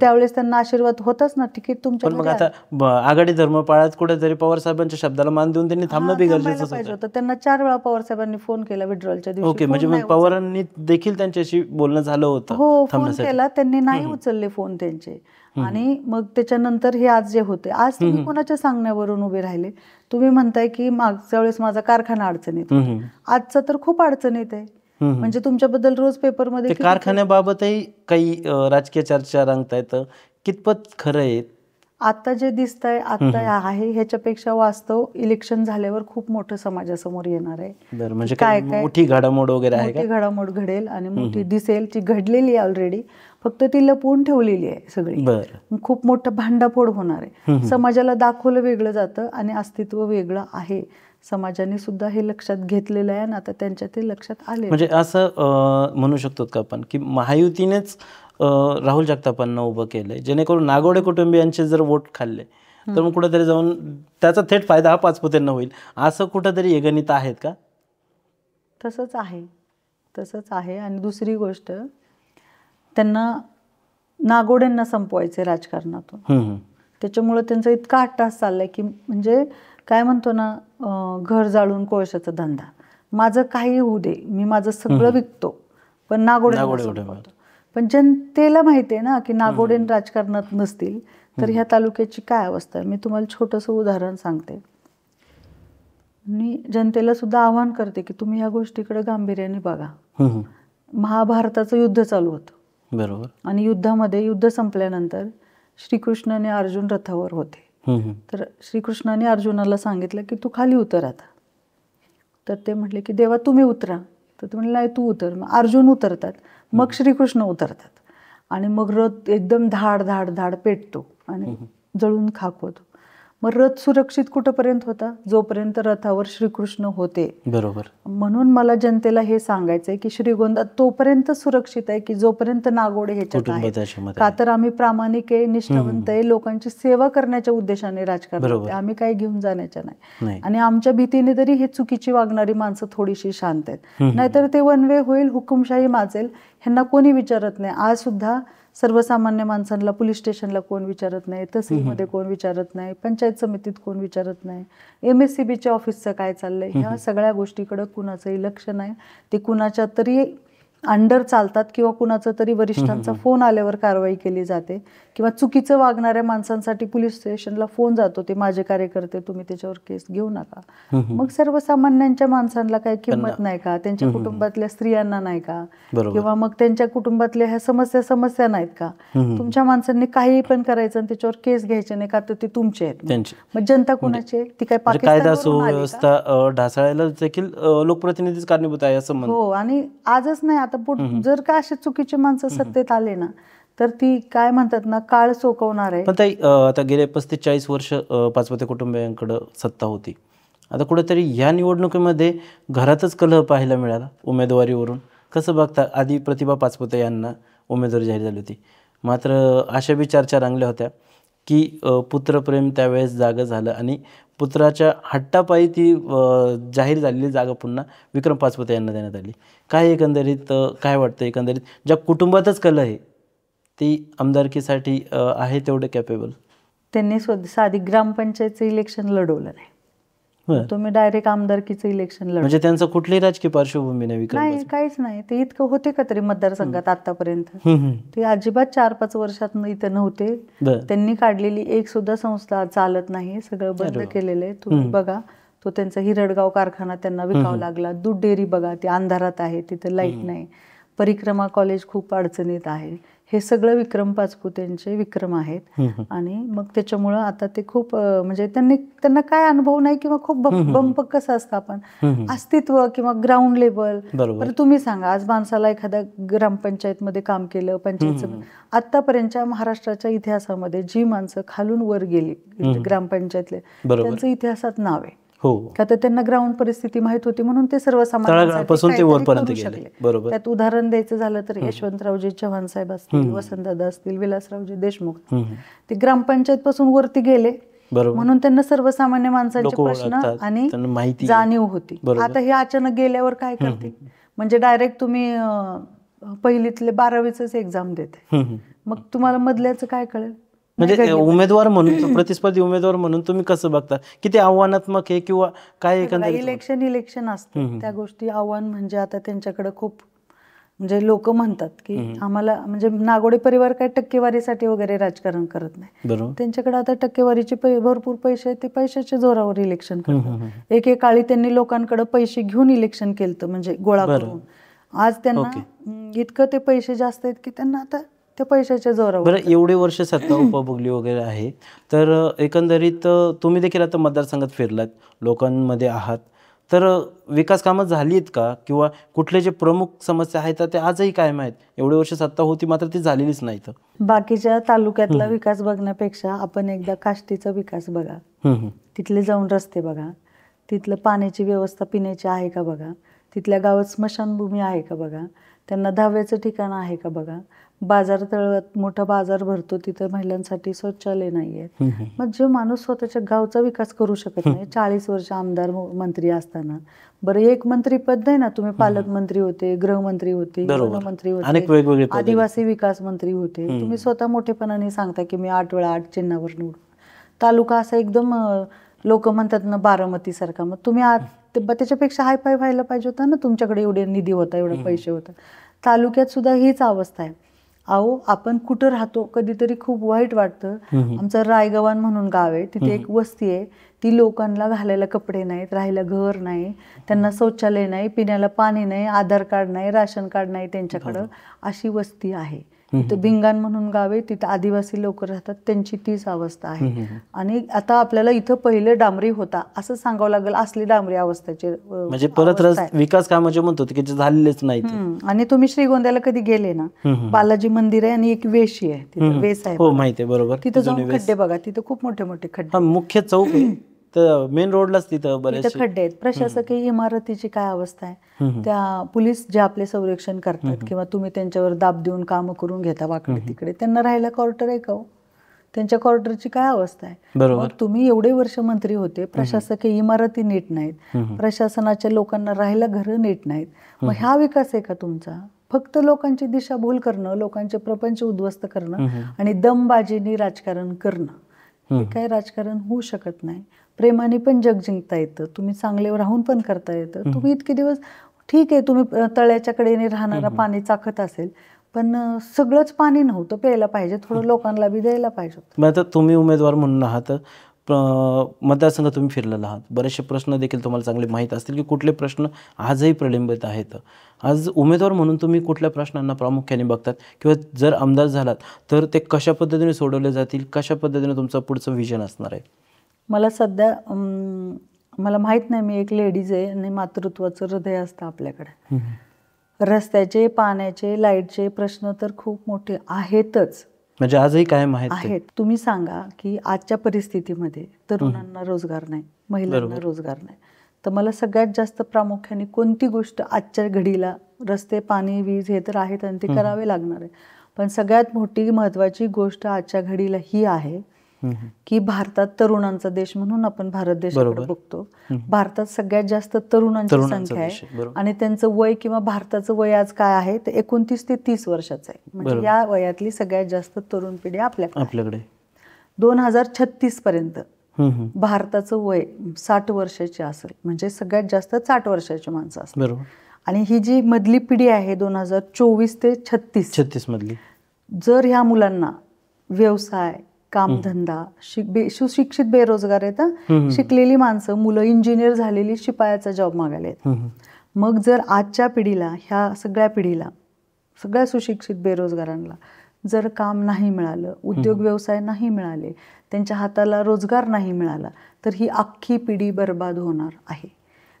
त्यावेळेस त्यांना आशीर्वाद होतच ना तिकीट तुमच्या मग आता आघाडी धर्मपाळात कुठेतरी पवार साहेबांच्या शब्दाला मान देऊन त्यांनी थांबणं बी गरजेचं होतं त्यांना चार वेळा पवार साहेबांनी फोन केला विड्रॉलच्या दिवशी ओके म्हणजे पवारांनी देखील त्यांच्याशी बोलणं झालं होतं हो फोन केला त्यांनी नाही उचलले फोन त्यांचे आणि मग त्याच्यानंतर हे आज जे होते आज तुम्ही कोणाच्या सांगण्यावरून उभे राहिले तुम्ही म्हणताय की मागच्या वेळेस माझा कारखाना अडचणीत आजचा तर खूप अडचणीत आहे म्हणजे तुमच्याबद्दल रोज पेपरमध्ये कारखान्याबाबतही काही राजकीय चर्चा रंगतायत कितपत खरं आहे आता जे दिसत आहे आता आहे ह्याच्यापेक्षा वास्तव इलेक्शन झाल्यावर खूप मोठं समाजासमोर येणार आहे म्हणजे काय काय मोठी घडामोड वगैरे आहे मोठी घडामोड घडेल आणि मोठी दिसेल ती घडलेली आहे ऑलरेडी फक्त ती लपवून ठेवलेली आहे सगळी खूप मोठं भांडाफोड होणार आहे समाजाला दाखवलं वेगळं जातं आणि अस्तित्व वेगळं आहे समाजाने सुद्धा हे लक्षात घेतलेलं आहे आणि आता त्यांच्या ते लक्षात आले म्हणजे असं म्हणू शकतो का आपण की महायुतीनेच राहुल जगतापांना उभं केलंय जेणेकरून नागोडे कुटुंबियांचे जर वोट खाल्ले तर मग कुठेतरी जाऊन त्याचा थेट फायदा हा पाचपुतेंना होईल असं कुठेतरी हे गणित आहेत का तसंच आहे तसंच आहे आणि दुसरी गोष्ट त्यांना नागोड्यांना संपवायचे राजकारणातून त्याच्यामुळे त्यांचा इतका अट्टास चाललाय की म्हणजे काय म्हणतो ना घर जाळून कोळशाचा धंदा माझं काही होऊ दे मी माझं सगळं विकतो पण नागोडे पण जनतेला माहिती आहे ना की नागोडेन राजकारणात नसतील तर ह्या तालुक्याची काय अवस्था आहे मी तुम्हाला छोटस उदाहरण सांगते मी जनतेला सुद्धा आव्हान करते की तुम्ही ह्या गोष्टीकडे गांभीर्याने बघा महाभारताचं युद्ध चालू होतं बरोबर आणि युद्धामध्ये युद्ध संपल्यानंतर श्रीकृष्णाने अर्जुन रथावर होते तर श्रीकृष्णाने अर्जुनाला सांगितलं की तू खाली उतर आता तर ते म्हटले की देवा तुम्ही उतरा तर ते म्हणले नाही तू उतर मग अर्जुन उतरतात मग श्रीकृष्ण उतरतात आणि मग रथ एकदम धाड धाड धाड पेटतो आणि जळून खाक मग रथ सुरक्षित कुठपर्यंत होता जोपर्यंत रथावर श्रीकृष्ण होते बरोबर म्हणून मला जनतेला हे सांगायचंय की श्रीगोंदा तोपर्यंत सुरक्षित आहे की जोपर्यंत नागोडे ह्याच्यात का तर आम्ही प्रामाणिक आहे निष्ठावंत आहे लोकांची सेवा करण्याच्या उद्देशाने राजकारण आम्ही काही घेऊन जाण्याच्या नाही आणि आमच्या भीतीने तरी हे चुकीची वागणारी माणसं थोडीशी शांत आहेत नाहीतर ते वन वे होईल हुकुमशाही माचेल ह्यांना कोणी विचारत नाही आज सुद्धा सर्वसामान्य माणसांना पोलीस स्टेशनला कोण विचारत नाही तहसीलमध्ये कोण विचारत नाही पंचायत समितीत कोण विचारत नाही एम एस सी बीच्या ऑफिसचं काय चाललंय ह्या सगळ्या गोष्टीकडं कुणाचंही लक्ष नाही ते कुणाच्या तरी अंडर चालतात किंवा कुणाचं तरी वरिष्ठांचा फोन आल्यावर कारवाई केली जाते किंवा चुकीचं वागणाऱ्या माणसांसाठी पोलीस स्टेशनला फोन जातो ते माझे कार्यकर्ते तुम्ही त्याच्यावर केस घेऊ नका मग सर्वसामान्यांच्या माणसांना काही किंमत नाही का त्यांच्या कुटुंबातल्या स्त्रियांना नाही का किंवा मग त्यांच्या कुटुंबातल्या ह्या समस्या समस्या नाहीत का तुमच्या माणसांनी काही पण करायचं आणि त्याच्यावर केस घ्यायचे नाही का तर ते तुमचे आहेत मग जनता म्हणजे कुणाची ती काय म्हणजे कायदा सुव्यवस्था ढासळायला देखील लोकप्रतिनिधी कारणीभूत आहे असं हो आणि आजच नाही आता पुढ जर का असे चुकीचे माणसं सत्तेत आले ना तर ती काय म्हणतात ना काळ चोकवणार आहे पण आता गेले पस्तीस चाळीस वर्ष पाचपते कुटुंबियांकडे सत्ता होती आता कुठेतरी ह्या निवडणुकीमध्ये घरातच कलह पाहायला मिळाला उमेदवारीवरून कसं बघता आधी प्रतिभा पाचपुते यांना उमेदवारी जाहीर झाली होती मात्र अशा बी चर्चा रांगल्या होत्या की पुत्रप्रेम त्यावेळेस जागं झालं आणि पुत्राच्या हट्टापायी ती जाहीर झालेली जागा पुन्हा विक्रम पाचपुते यांना देण्यात आली काय एकंदरीत काय वाटतं एकंदरीत ज्या कुटुंबातच कला आहे ती आमदारकीसाठी आहे तेवढे कॅपेबल त्यांनी स्वतः साधी ग्रामपंचायतचं इलेक्शन लढवलं नाही तुम्ही डायरेक्ट आमदारकीचं इलेक्शन लढ म्हणजे त्यांचं कुठलीही राजकीय पार्श्वभूमी नाही काहीच नाही ते इतकं होते का तरी मतदारसंघात आतापर्यंत ते अजिबात चार पाच वर्षात इथे नव्हते त्यांनी काढलेली एक सुद्धा संस्था चालत नाही सगळं बंद केलेलं आहे तुम्ही बघा तो त्यांचा हिरडगाव कारखाना त्यांना विकावा लागला दूध डेअरी बघा ते अंधारात आहे तिथे लाईट नाही परिक्रमा कॉलेज खूप अडचणीत आहे हे सगळं विक्रम पाचपुतेंचे विक्रम आहेत आणि मग त्याच्यामुळं आता ते खूप म्हणजे त्यांनी त्यांना काय अनुभव नाही किंवा खूप बंप कसं असतं आपण अस्तित्व किंवा ग्राउंड लेवल तर तुम्ही सांगा आज माणसाला एखाद्या ग्रामपंचायतमध्ये काम केलं पंचायत आतापर्यंतच्या महाराष्ट्राच्या इतिहासामध्ये जी माणसं खालून वर गेली ग्रामपंचायतले त्यांचं इतिहासात नाव आहे हो त्यांना ग्राउंड परिस्थिती माहित होती म्हणून ते सर्वसामान्यांपासून ते वरपर्यंत गेले बरोबर त्यात उदाहरण द्यायचं झालं तर यशवंतरावजी चव्हाण साहेब असतील वसंतदादा असतील विलासरावजी देशमुख ते ग्रामपंचायत पासून वरती गेले म्हणून त्यांना सर्वसामान्य माणसांचे प्रश्न आणि माहिती जाणीव होती आता हे अचानक गेल्यावर काय करते म्हणजे डायरेक्ट तुम्ही पहिलीतले बारावीच एक्झाम देते मग तुम्हाला मधल्याचं काय कळेल म्हणजे उमेदवार म्हणून प्रतिस्पर्धी उमेदवार म्हणून तुम्ही कसं बघता किती आव्हानात्मक आहे किंवा काय इलेक्शन इलेक्शन असतं त्या गोष्टी आव्हान म्हणजे आता त्यांच्याकडे खूप म्हणजे लोक म्हणतात की आम्हाला म्हणजे नागोडे परिवार काय टक्केवारीसाठी वगैरे राजकारण करत नाही त्यांच्याकडे आता टक्केवारीचे भरपूर पैसे आहेत ते पैशाच्या जोरावर इलेक्शन करतात एकेकाळी त्यांनी लोकांकडे पैसे घेऊन इलेक्शन केलं म्हणजे गोळा करून आज त्यांना इतकं ते पैसे जास्त आहेत की त्यांना आता त्या पैशाच्या जोरावर बरं एवढे वर्ष सत्ता उपभोगली वगैरे आहे तर एकंदरीत तुम्ही देखील आता मतदारसंघात फिरलात लोकांमध्ये आहात तर विकास कामं झाली आहेत का किंवा कुठले जे प्रमुख समस्या आहेत ते आजही कायम आहेत एवढे वर्ष सत्ता होती मात्र ती झालेलीच नाही तर बाकीच्या तालुक्यातला विकास बघण्यापेक्षा आपण एकदा काष्टीचा विकास बघा तिथले जाऊन रस्ते बघा तिथलं पाण्याची व्यवस्था पिण्याची आहे का बघा तिथल्या गावात स्मशानभूमी आहे का बघा त्यांना धाव्याचं ठिकाण आहे का बघा बाजार तळत मोठा बाजार भरतो तिथं महिलांसाठी शौचालय नाहीये मग जो माणूस स्वतःच्या गावचा विकास करू शकत नाही चाळीस वर्ष आमदार हो, मंत्री असताना बरं एक मंत्री पद नाही ना तुम्ही पालकमंत्री होते गृहमंत्री होते गृहमंत्री होते आदिवासी विकास मंत्री होते तुम्ही स्वतः मोठेपणाने सांगता की मी आठ वेळा आठ चिन्हावर निवडून तालुका असा एकदम लोक म्हणतात ना बारामती सारखा मग तुम्ही त्याच्यापेक्षा हाय पाय व्हायला पाहिजे होता ना तुमच्याकडे एवढे निधी होता एवढा पैसे होता तालुक्यात सुद्धा हीच अवस्था आहे अहो आपण कुठं राहतो कधीतरी खूप वाईट वाटतं आमचं रायगवान म्हणून गाव आहे तिथे एक वस्ती आहे ती लोकांना घालायला कपडे नाहीत राहायला घर नाही त्यांना शौचालय नाही पिण्याला पाणी नाही आधार कार्ड नाही राशन कार्ड नाही त्यांच्याकडं अशी वस्ती आहे तिथं भिंगाण म्हणून गाव आहे तिथं आदिवासी लोक राहतात त्यांची तीच अवस्था आहे आणि आता आपल्याला इथं पहिले डांबरी होता असं सांगावं लागेल असली डांबरी अवस्थेचे म्हणजे परत विकास म्हणजे म्हणतो की झालेलेच नाही आणि तुम्ही श्रीगोंद्याला कधी गेले ना बालाजी मंदिर आहे आणि एक वेशी आहे तिथे हो, वेस आहे माहिती बरोबर तिथे जाऊन खड्डे बघा तिथे खूप मोठे मोठे खड्डे मुख्य चौक तर मेन रोडलाच तिथं बरेच खड्डे आहेत प्रशासकीय इमारतीची काय अवस्था आहे त्या पोलीस जे आपले संरक्षण करतात किंवा तुम्ही त्यांच्यावर दाब देऊन काम करून घेता वाकडे तिकडे त्यांना राहायला क्वार्टर आहे का हो? त्यांच्या क्वार्टरची काय अवस्था आहे बरोबर तुम्ही एवढे वर्ष मंत्री होते प्रशासकीय इमारती नीट नाहीत प्रशासनाच्या लोकांना राहायला घरं नीट नाहीत मग हा विकास आहे का तुमचा फक्त लोकांची दिशाभूल करणं लोकांचे प्रपंच उद्ध्वस्त करणं आणि दमबाजीनी राजकारण करणं हे काय राजकारण होऊ शकत नाही प्रेमाने पण जग जिंकता येतं तुम्ही चांगले राहून पण करता येतं तुम्ही इतके दिवस ठीक आहे तुम्ही तळ्याच्या कडेने राहणारा पाणी चाखत असेल पण सगळंच पाणी नव्हतं प्यायला पाहिजे थोडं लोकांना बी द्यायला पाहिजे आता तुम्ही उमेदवार म्हणून आहात मतदारसंघ तुम्ही फिरलेला आहात बरेचसे प्रश्न देखील तुम्हाला चांगले माहीत असतील की कुठले प्रश्न आजही प्रलंबित आहेत आज उमेदवार म्हणून तुम्ही कुठल्या प्रश्नांना प्रामुख्याने बघतात किंवा जर आमदार झालात तर ते कशा पद्धतीने सोडवले जातील कशा पद्धतीने तुमचं पुढचं व्हिजन असणार आहे मला सध्या मला माहित नाही मी एक लेडीज आहे आणि मातृत्वाचं हृदय असतं आपल्याकडे रस्त्याचे पाण्याचे लाईटचे प्रश्न तर खूप मोठे आहेतच म्हणजे आजही काय माहिती आहेत तुम्ही सांगा की आजच्या परिस्थितीमध्ये तरुणांना रोजगार नाही महिलांना रोजगार नाही तर मला सगळ्यात जास्त प्रामुख्याने कोणती गोष्ट आजच्या घडीला रस्ते पाणी वीज हे तर आहेत आणि ते करावे लागणार आहे पण सगळ्यात मोठी महत्वाची गोष्ट आजच्या घडीला ही आहे की भारतात तरुणांचा देश म्हणून आपण भारत देश बघतो भारतात सगळ्यात जास्त तरुणांची संख्या आहे आणि त्यांचं वय किंवा भारताचं वय आज काय आहे ते एकोणतीस ते तीस वर्षाचं आहे म्हणजे या वयातली सगळ्यात जास्त तरुण पिढी आपल्याकडे आपल्याकडे दोन हजार छत्तीस पर्यंत भारताचं वय साठ वर्षाची असेल म्हणजे सगळ्यात जास्त साठ वर्षाची माणसं असतात आणि ही जी मधली पिढी आहे दोन हजार चोवीस ते छत्तीस छत्तीस मधली जर ह्या मुलांना व्यवसाय कामधंदा शिक बे सुशिक्षित बेरोजगार आहेत शिकलेली माणसं मुलं इंजिनियर झालेली शिपायाचा जॉब मागायला मग जर आजच्या पिढीला ह्या सगळ्या पिढीला सगळ्या सुशिक्षित बेरोजगारांना जर काम नाही मिळालं उद्योग व्यवसाय नाही मिळाले त्यांच्या हाताला रोजगार नाही मिळाला तर ही अख्खी पिढी बर्बाद होणार आहे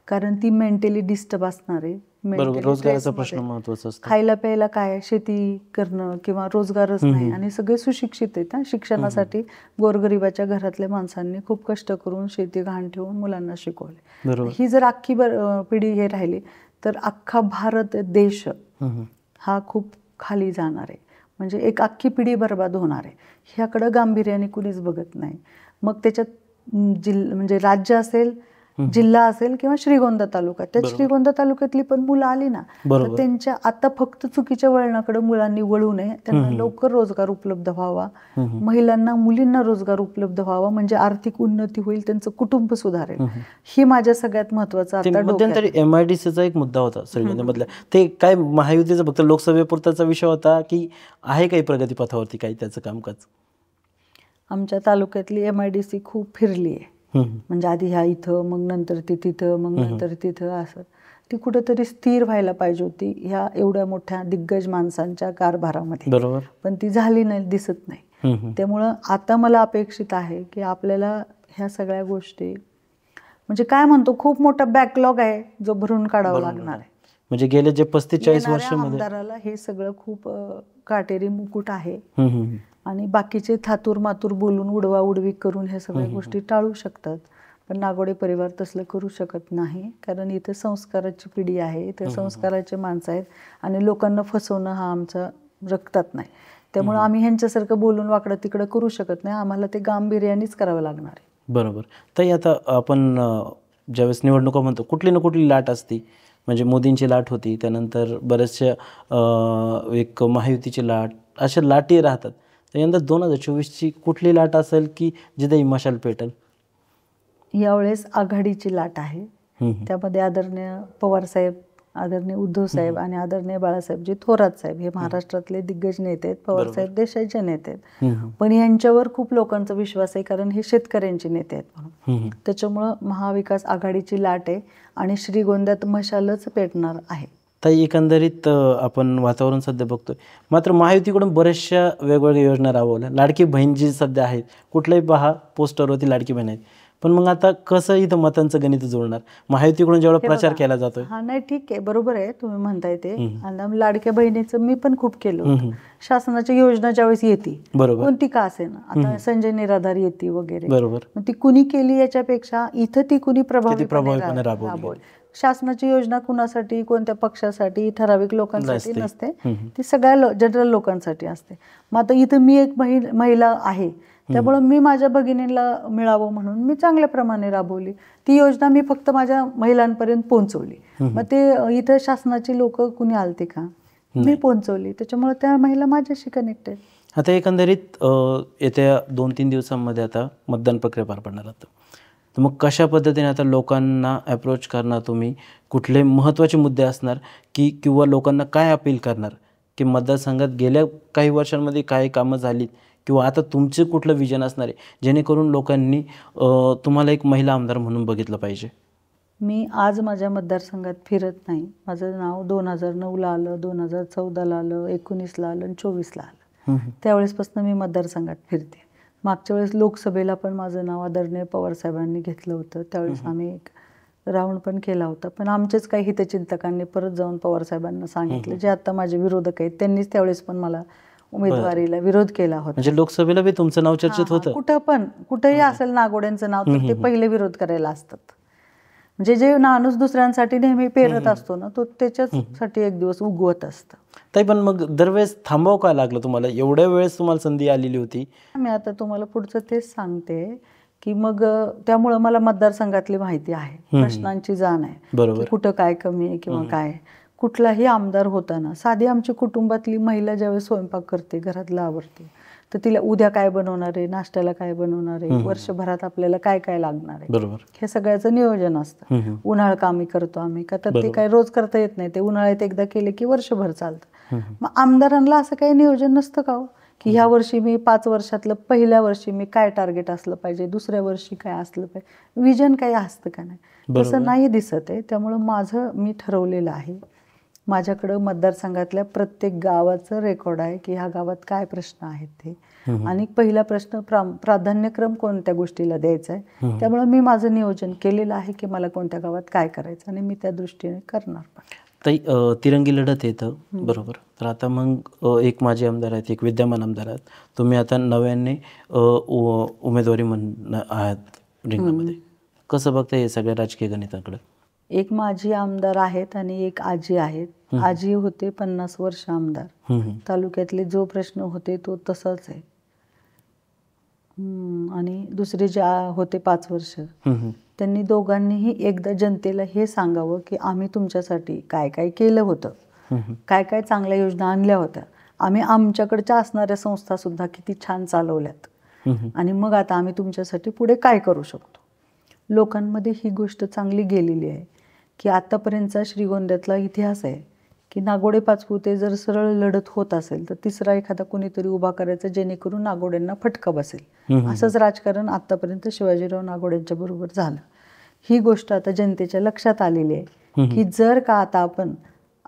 कारण ती मेंटली डिस्टर्ब असणार आहे प्रश्न असतो खायला प्यायला काय शेती करणं किंवा रोजगारच नाही आणि सगळे सुशिक्षित आहेत शिक्षणासाठी गोरगरिबाच्या घरातल्या माणसांनी खूप कष्ट करून शेती घाण ठेवून मुलांना शिकवले ही जर अख्खी पिढी हे राहिली तर अख्खा भारत देश हा खूप खाली जाणार आहे म्हणजे एक अख्खी पिढी बर्बाद होणार आहे ह्याकडं गांभीर्याने कुणीच बघत नाही मग त्याच्यात जिल्हा म्हणजे राज्य असेल जिल्हा असेल किंवा श्रीगोंदा तालुका त्या श्रीगोंदा तालुक्यातली पण मुलं आली ना तर त्यांच्या आता फक्त चुकीच्या वळणाकडे मुलांनी वळू नये त्यांना लवकर रोजगार उपलब्ध व्हावा महिलांना मुलींना रोजगार उपलब्ध व्हावा म्हणजे आर्थिक उन्नती होईल त्यांचं कुटुंब सुधारेल ही माझ्या सगळ्यात महत्वाचा एमआयडीसीचा एक मुद्दा होता श्रीगोंदामधला ते काय महायुतीचा फक्त लोकसभेपुरताचा विषय होता की आहे काही प्रगतीपथावरती काही त्याचं कामकाज आमच्या तालुक्यातली एमआयडीसी खूप फिरली आहे म्हणजे आधी ह्या इथं मग नंतर ती तिथं मग नंतर तिथं असं ती कुठंतरी स्थिर व्हायला पाहिजे होती ह्या एवढ्या मोठ्या दिग्गज माणसांच्या कारभारामध्ये बरोबर पण ती झाली नाही दिसत नाही त्यामुळं आता मला अपेक्षित आहे की आपल्याला ह्या सगळ्या गोष्टी म्हणजे काय म्हणतो खूप मोठा बॅकलॉग आहे जो भरून काढावा लागणार आहे म्हणजे गेले जे पस्तीस चाळीस वर्ष आमदाराला हे सगळं खूप काटेरी मुकुट आहे आणि बाकीचे थातूर मातूर बोलून उडवा उडवी करून ह्या सगळ्या गोष्टी टाळू शकतात पण नागोडे परिवार तसलं करू शकत नाही कारण इथे संस्काराची पिढी आहे इथे संस्काराचे माणसं आहेत आणि लोकांना फसवणं हा आमचा रक्तात नाही त्यामुळे आम्ही ह्यांच्यासारखं बोलून वाकडं तिकडं करू शकत नाही आम्हाला ते गांभीर्यानेच करावं लागणार आहे बरोबर तर आता आपण ज्यावेळेस निवडणुका म्हणतो कुठली ना कुठली लाट असते म्हणजे मोदींची लाट होती त्यानंतर बऱ्याचशा एक महायुतीची लाट अशा लाटी राहतात तर यंदा दोन हजार चोवीसची कुठली लाट असेल की जिथे मशाल पेटेल यावेळेस आघाडीची लाट आहे त्यामध्ये आदरणीय पवारसाहेब आदरणीय उद्धव साहेब आणि आदरणीय बाळासाहेब जे थोरात साहेब हे महाराष्ट्रातले दिग्गज नेते आहेत पवारसाहेब देशाचे नेते आहेत पण यांच्यावर खूप लोकांचा विश्वास आहे कारण हे शेतकऱ्यांचे नेते आहेत म्हणून त्याच्यामुळं महाविकास आघाडीची लाट आहे आणि श्रीगोंद्यात मशालच पेटणार आहे ताई एकंदरीत आपण वातावरण सध्या बघतोय मात्र महायुतीकडून बऱ्याचशा वेगवेगळ्या योजना राबवल्या लाडकी बहीण जी सध्या आहेत कुठल्याही पहा पोस्टरवरती लाडकी बहीण आहेत पण मग आता कसं इथं मतांचं गणित जुळणार महायुतीकडून जेवढा प्रचार केला जातोय हा नाही ठीक आहे बरोबर आहे तुम्ही म्हणताय ते लाडक्या बहिणीचं मी पण खूप केलं शासनाच्या योजना ज्यावेळेस येते बरोबर कोणती का असे ना आता संजय निराधार येते वगैरे बरोबर ती कुणी केली याच्यापेक्षा इथं ती कुणी प्रभावी राबवली शासनाची योजना कुणासाठी कोणत्या पक्षासाठी ठराविक लोकांसाठी नसते ती सगळ्या जनरल लोकांसाठी असते मग आता इथं मी एक महिला आहे त्यामुळे मी माझ्या भगिनीला मिळावं म्हणून मी चांगल्या प्रमाणे राबवली ती योजना मी फक्त माझ्या महिलांपर्यंत पोहोचवली मग ते इथं शासनाची लोक कुणी आलते का मी पोहोचवली त्याच्यामुळे त्या महिला माझ्याशी कनेक्टेड आता एकंदरीत येत्या दोन तीन दिवसांमध्ये आता मतदान प्रक्रिया पार पडणार आता तर मग कशा पद्धतीने आता लोकांना अप्रोच करणार तुम्ही कुठले महत्त्वाचे मुद्दे असणार की किंवा लोकांना काय अपील करणार की मतदारसंघात गेल्या काही वर्षांमध्ये काय कामं झालीत किंवा आता तुमचे कुठलं विजन असणार आहे जेणेकरून लोकांनी तुम्हाला एक महिला आमदार म्हणून बघितलं पाहिजे मी आज माझ्या मतदारसंघात फिरत नाही माझं नाव दोन हजार नऊला आलं दोन हजार चौदाला आलं एकोणीसला आलं आणि चोवीसला आलं त्यावेळेसपासून मी मतदारसंघात फिरते मागच्या वेळेस लोकसभेला पण माझं नाव आदरणीय पवारसाहेबांनी घेतलं होतं त्यावेळेस आम्ही एक राऊंड पण केला होता पण आमचेच काही हितचिंतकांनी परत जाऊन पवारसाहेबांना सांगितलं जे आता माझे विरोधक आहेत त्यांनीच त्यावेळेस पण मला उमेदवारीला विरोध केला होता म्हणजे लोकसभेला बी तुमचं नाव चर्चेत होतं कुठं पण कुठेही असेल नागोड्यांचं नाव तर ते पहिले विरोध करायला असतात म्हणजे जे माणूस दुसऱ्यांसाठी नेहमी पेरत असतो ना तो त्याच्यासाठी एक दिवस उगवत असतं ताई पण मग दरवेळेस थांबाव का लागलं तुम्हाला एवढ्या वेळेस तुम्हाला संधी आलेली होती मी आता तुम्हाला पुढचं तेच सांगते की मग त्यामुळं मला मतदारसंघातली माहिती आहे प्रश्नांची जाण आहे बरोबर कुठं काय कमी आहे किंवा काय कुठलाही आमदार होताना साधी आमची कुटुंबातली महिला ज्यावेळेस स्वयंपाक करते घरातला आवडते तर तिला उद्या काय बनवणार आहे नाश्त्याला काय बनवणार आहे वर्षभरात आपल्याला काय काय लागणार आहे बरोबर हे सगळ्याचं नियोजन असतं उन्हाळ कामी करतो आम्ही का तर ते काय रोज करता येत नाही ते उन्हाळ्यात एकदा केले की वर्षभर चालतं मग आमदारांना असं काही नियोजन नसतं का हो? की ह्या वर्षी मी पाच वर्षातलं पहिल्या वर्षी मी काय टार्गेट असलं पाहिजे दुसऱ्या वर्षी काय असलं पाहिजे विजन काही असतं का नाही तसं नाही दिसत आहे त्यामुळं माझं मी ठरवलेलं आहे माझ्याकडं मतदारसंघातल्या प्रत्येक गावाचं रेकॉर्ड आहे की ह्या गावात काय प्रश्न आहेत ते आणि पहिला प्रश्न प्राधान्यक्रम कोणत्या गोष्टीला द्यायचा आहे त्यामुळे मी माझं नियोजन केलेलं आहे की मला कोणत्या गावात काय करायचं आणि मी त्या दृष्टीने करणार ताई तिरंगी लढत येतं बरोबर तर आता मग एक माजी आमदार आहेत एक विद्यमान आमदार आहेत तुम्ही आता नव्याने उमेदवारी म्हण आहात रिंगणामध्ये कसं बघता हे सगळ्या राजकीय गणिताकडे एक माझी आमदार आहेत आणि एक आजी आहेत आजी होते पन्नास वर्ष आमदार तालुक्यातले जो प्रश्न होते तो तसाच आहे आणि दुसरे जे होते पाच वर्ष त्यांनी दोघांनीही एकदा जनतेला हे सांगावं की आम्ही तुमच्यासाठी काय काय केलं होतं काय काय चांगल्या योजना आणल्या होत्या आम्ही आमच्याकडच्या असणाऱ्या संस्था सुद्धा किती छान चालवल्यात आणि मग आता आम्ही तुमच्यासाठी पुढे काय करू शकतो लोकांमध्ये ही गोष्ट चांगली गेलेली आहे की आतापर्यंतचा श्रीगोंद्यातला इतिहास आहे की नागोडे पाचपुते जर सरळ लढत होत असेल तर तिसरा एखादा कोणीतरी उभा करायचा जेणेकरून नागोड्यांना फटका बसेल असंच राजकारण आतापर्यंत शिवाजीराव नागोड्यांच्या बरोबर झालं ही गोष्ट आता जनतेच्या लक्षात आलेली आहे की जर का आता आपण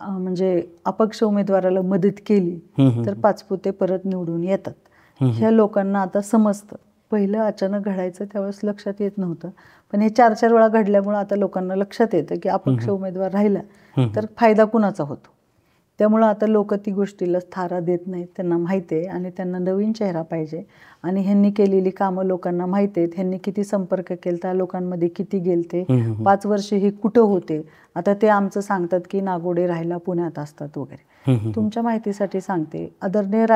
म्हणजे अपक्ष उमेदवाराला मदत केली तर पाचपुते परत निवडून येतात ह्या लोकांना आता समजतं पहिलं अचानक घडायचं त्यावेळेस लक्षात येत नव्हतं पण हे चार चार वेळा घडल्यामुळे आता लोकांना लक्षात येतं की अपक्ष उमेदवार राहिला तर फायदा कुणाचा होतो त्यामुळं आता लोक ती गोष्टीला थारा देत नाहीत त्यांना माहिती आहे आणि त्यांना नवीन चेहरा पाहिजे आणि ह्यांनी केलेली कामं लोकांना माहिती आहेत ह्यांनी किती संपर्क केला लोकांमध्ये किती गेलते पाच वर्ष हे कुठं होते आता ते आमचं सांगतात की नागोडे राहायला पुण्यात असतात वगैरे तुमच्या माहितीसाठी सांगते आदरणीय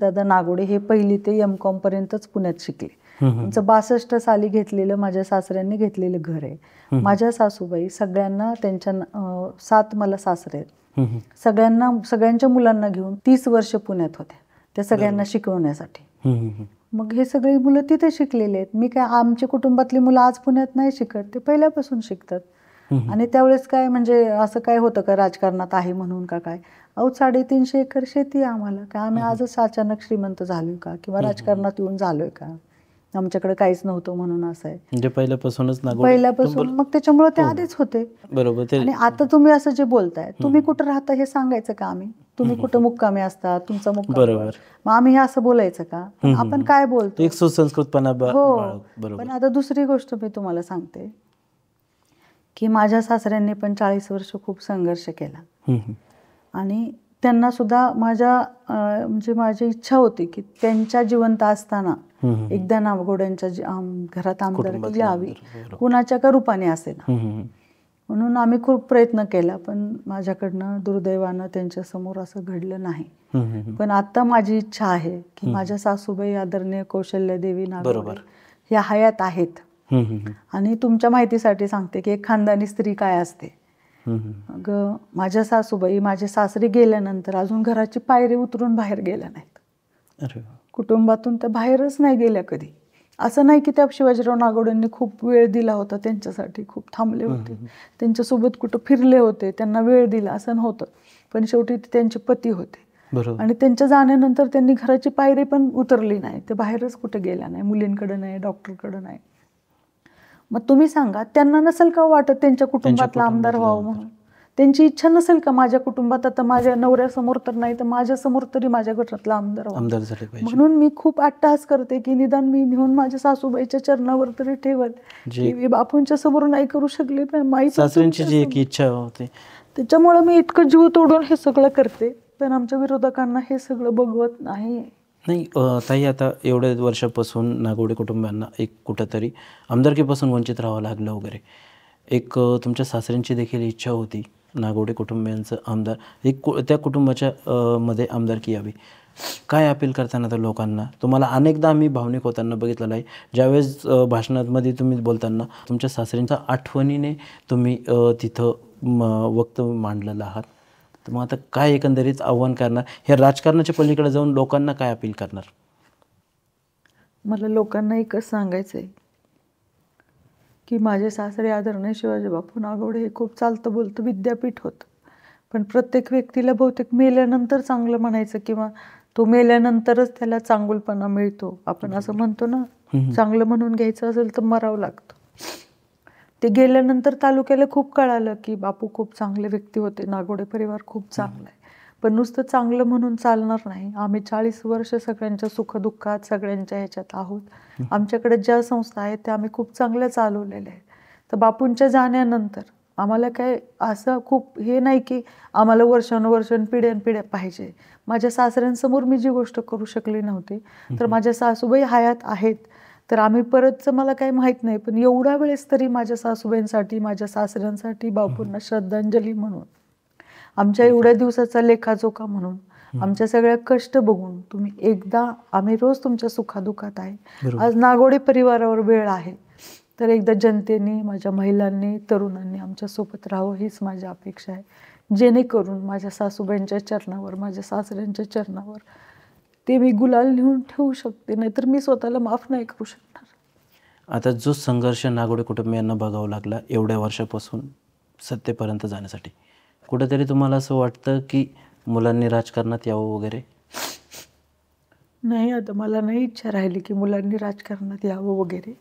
दादा नागोडे हे पहिली ते एम कॉम पर्यंतच पुण्यात शिकले आमचं बासष्ट साली घेतलेलं माझ्या सासऱ्यांनी घेतलेलं घर आहे माझ्या सासूबाई सगळ्यांना त्यांच्या सात मला सासरे आहेत सगळ्यांना सगळ्यांच्या मुलांना घेऊन तीस वर्ष पुण्यात होत्या त्या सगळ्यांना शिकवण्यासाठी मग हे सगळी मुलं तिथे शिकलेले आहेत मी काय आमच्या कुटुंबातली मुलं आज पुण्यात नाही शिकत ते पहिल्यापासून शिकतात आणि त्यावेळेस काय म्हणजे असं काय होतं का राजकारणात आहे म्हणून का काय अहो साडेतीनशे एकर शेती आहे आम्हाला का आम्ही आजच अचानक श्रीमंत झालोय का किंवा राजकारणात येऊन झालोय का आमच्याकडे काहीच नव्हतं म्हणून असं आहे म्हणजे पहिल्यापासूनच पहिल्यापासून मग त्याच्यामुळे ते हो. आधीच होते बरोबर आणि आता तुम्ही असं जे बोलताय तुम्ही कुठं राहता हे सांगायचं का आम्ही तुम्ही कुठं मुक्कामी असता तुमचा मुक्का बरोबर मग आम्ही हे असं बोलायचं का आपण काय बोलतो एक सुसंस्कृतपणा हो पण आता दुसरी गोष्ट मी तुम्हाला सांगते की माझ्या सासऱ्यांनी पण चाळीस वर्ष खूप संघर्ष केला आणि त्यांना सुद्धा माझ्या म्हणजे माझी इच्छा होती की त्यांच्या जिवंत असताना एकदा नावगोड्यांच्या घरात आमदारकी यावी कुणाच्या का रूपाने असे ना म्हणून आम्ही खूप प्रयत्न केला पण माझ्याकडनं दुर्दैवानं त्यांच्या समोर असं घडलं नाही पण आता माझी इच्छा आहे की माझ्या सासूबाई आदरणीय कौशल्य देवी नागपूर या हयात आहेत आणि तुमच्या माहितीसाठी सांगते की एक खानदानी स्त्री काय असते मग माझ्या सासूबाई माझे सासरी गेल्यानंतर अजून घराची पायरी उतरून बाहेर गेल्या नाहीत कुटुंबातून त्या बाहेरच नाही गेल्या कधी असं नाही की त्या शिवाजीराव नागोड्यांनी खूप वेळ दिला होता त्यांच्यासाठी खूप थांबले होते त्यांच्यासोबत कुठं फिरले होते त्यांना वेळ दिला असं नव्हतं पण शेवटी ते त्यांचे पती होते आणि त्यांच्या जाण्यानंतर त्यांनी घराची पायरी पण उतरली नाही ते बाहेरच कुठे गेल्या नाही मुलींकडे नाही डॉक्टरकडे नाही मग तुम्ही सांगा त्यांना नसेल का वाटत त्यांच्या कुटुंबातला आमदार व्हावं म्हणून त्यांची इच्छा नसेल का माझ्या कुटुंबात आता माझ्या नवऱ्यासमोर तर नाही तर माझ्यासमोर तरी माझ्या गटातला आमदार आमदार म्हणून मी खूप अट्टहास करते की निदान मी घेऊन माझ्या सासूबाईच्या चरणावर तरी ठेवत बापूंच्या समोर नाही करू शकले पण माई जी एक इच्छा होती त्याच्यामुळे मी इतकं जीव तोडून हे सगळं करते पण आमच्या विरोधकांना हे सगळं बघवत नाही नाही ताई आता एवढ्या वर्षापासून नागोडे कुटुंबांना एक कुठंतरी आमदारकीपासून वंचित राहावं लागलं वगैरे एक तुमच्या सासऱ्यांची देखील इच्छा होती नागोडे कुटुंबियांचं आमदार एक कु त्या कुटुंबाच्या मध्ये आमदारकी यावी काय अपील करताना तर लोकांना तुम्हाला अनेकदा आम्ही भावनिक होताना बघितलेलं आहे ज्यावेळेस भाषणामध्ये तुम्ही बोलताना तुमच्या सासरींच्या आठवणीने तुम्ही तिथं म वक्त मांडलेलं आहात तर मग आता काय एकंदरीत आव्हान करणार हे राजकारणाच्या पलीकडे जाऊन लोकांना काय अपील करणार मला लोकांना एकच सांगायचं आहे की माझे सासरे आदरणीय शिवाजी बापू नागवडे हे खूप चालतं बोलतं विद्यापीठ होतं पण प्रत्येक व्यक्तीला बहुतेक मेल्यानंतर चांगलं म्हणायचं किंवा तो मेल्यानंतरच त्याला चांगुलपणा मिळतो आपण असं म्हणतो ना चांगलं म्हणून घ्यायचं असेल तर मरावं लागतं ते गेल्यानंतर तालुक्याला खूप कळालं की बापू खूप चांगले व्यक्ती होते नागोडे परिवार खूप चांगला आहे पण नुसतं चांगलं म्हणून चालणार नाही आम्ही चाळीस वर्ष सगळ्यांच्या सुखदुःखात सगळ्यांच्या ह्याच्यात आहोत आमच्याकडे ज्या संस्था आहेत त्या आम्ही खूप चांगल्या चालवलेल्या आहेत तर बापूंच्या जाण्यानंतर आम्हाला काय असं खूप हे नाही की आम्हाला वर्षानुवर्षन पिढ्यान पिढ्या पाहिजे माझ्या सासऱ्यांसमोर मी जी गोष्ट करू शकली नव्हती तर माझ्या सासूबाई हयात आहेत तर आम्ही परतचं मला काही माहीत नाही पण एवढ्या वेळेस तरी माझ्या सासूबाईंसाठी माझ्या सासऱ्यांसाठी बापूंना श्रद्धांजली म्हणून आमच्या एवढ्या दिवसाचा लेखाजोखा म्हणून आमच्या सगळ्या कष्ट बघून तुम्ही एकदा आम्ही रोज तुमच्या सुखादुखात आहे आज नागोडे परिवारावर वेळ आहे तर एकदा जनतेने माझ्या महिलांनी तरुणांनी सोबत राहावं हीच माझी अपेक्षा आहे जेणेकरून माझ्या सासूबाईंच्या चरणावर माझ्या सासऱ्यांच्या चरणावर ते मी गुलाल लिहून ठेवू शकते नाहीतर मी स्वतःला माफ नाही करू शकणार आता जो संघर्ष नागोडे कुटुंबियांना बघावं लागला एवढ्या वर्षापासून सत्तेपर्यंत जाण्यासाठी कुठेतरी तुम्हाला असं वाटतं की मुलांनी राजकारणात यावं वगैरे नाही आता मला नाही इच्छा राहिली की मुलांनी राजकारणात यावं वगैरे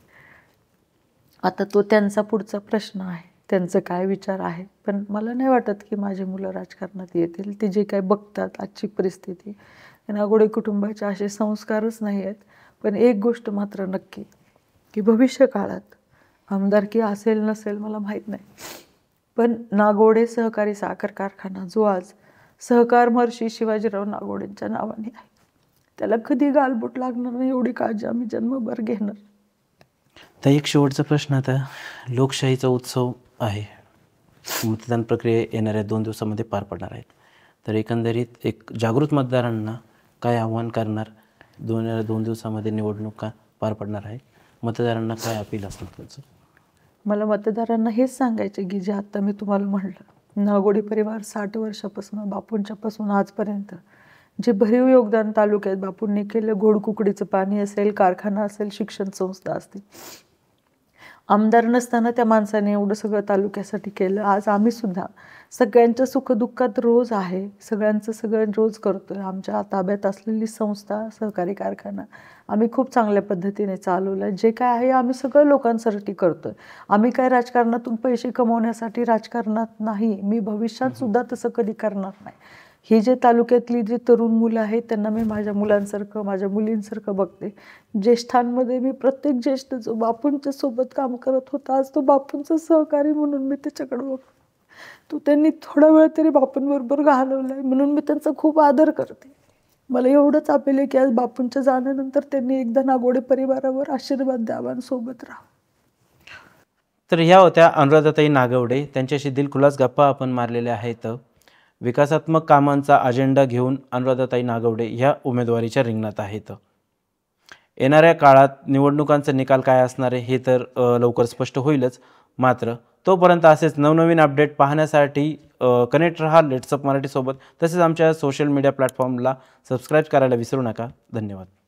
आता तो त्यांचा पुढचा प्रश्न आहे त्यांचं काय विचार आहे पण मला नाही वाटत की माझी मुलं राजकारणात येतील ते जे काय बघतात आजची परिस्थिती नागोडे कुटुंबाचे असे संस्कारच नाही आहेत पण एक गोष्ट मात्र नक्की की भविष्य काळात आमदारकी असेल नसेल मला माहीत नाही पण नागोडे सहकारी साखर कारखाना जो आज सहकार महर्षी शिवाजीराव नागोडेंच्या नावाने आहे त्याला कधी गालबोट लागणार नाही एवढी काळजी आम्ही जन्मभर घेणार तर एक शेवटचा प्रश्न आता लोकशाहीचा उत्सव आहे मतदान प्रक्रिया येणाऱ्या दोन दिवसामध्ये पार पडणार आहेत तर एकंदरीत एक जागृत मतदारांना काय आव्हान करणार दोन दोन दिवसामध्ये निवडणुका पार पडणार आहे मतदारांना काय अपील असणार त्याचं मला मतदारांना हेच सांगायचे की जे आत्ता मी तुम्हाला म्हटलं नागोडी परिवार साठ वर्षापासून बापूंच्यापासून आजपर्यंत जे भरीव योगदान तालुक्यात बापूंनी केलं घोडकुकडीचं पाणी असेल कारखाना असेल शिक्षण संस्था असतील आमदार नसताना त्या माणसाने एवढं सगळं तालुक्यासाठी केलं आज आम्ही सुद्धा सगळ्यांच्या सुखदुःखात रोज आहे सगळ्यांचं सगळं रोज करतोय आमच्या ताब्यात असलेली संस्था सहकारी कारखाना आम्ही खूप चांगल्या पद्धतीने चालवलं आहे जे काय आहे आम्ही सगळं लोकांसाठी करतो आहे आम्ही काय राजकारणातून पैसे कमवण्यासाठी राजकारणात नाही मी भविष्यात सुद्धा तसं कधी करणार नाही ही जे तालुक्यातली जी तरुण मुलं आहेत त्यांना मी माझ्या मुलांसारखं माझ्या मुलींसारखं बघते ज्येष्ठांमध्ये मी प्रत्येक ज्येष्ठ जो बापूंच्या सोबत काम करत होता आज तो बापूंचं सहकारी म्हणून मी त्याच्याकडे बघतो तो त्यांनी थोडा वेळ तरी बापूंबरोबर घालवला आहे म्हणून मी त्यांचा खूप आदर करते मला एवढंच आपेल आहे की आज बापूंच्या जाण्यानंतर त्यांनी एकदा नागोडे परिवारावर आशीर्वाद द्यावा सोबत राहा तर ह्या होत्या अनुराधाताई नागवडे त्यांच्याशी दिलखुलास गप्पा आपण मारलेल्या आहेत विकासात्मक कामांचा अजेंडा घेऊन अनुराधाताई नागवडे ह्या उमेदवारीच्या रिंगणात आहेत येणाऱ्या काळात निवडणुकांचा निकाल काय असणार आहे हे तर लवकर स्पष्ट होईलच मात्र तोपर्यंत असेच नवनवीन अपडेट पाहण्यासाठी कनेक्ट रहा लेट्सअप मराठीसोबत तसेच आमच्या सोशल मीडिया प्लॅटफॉर्मला सबस्क्राईब करायला विसरू नका धन्यवाद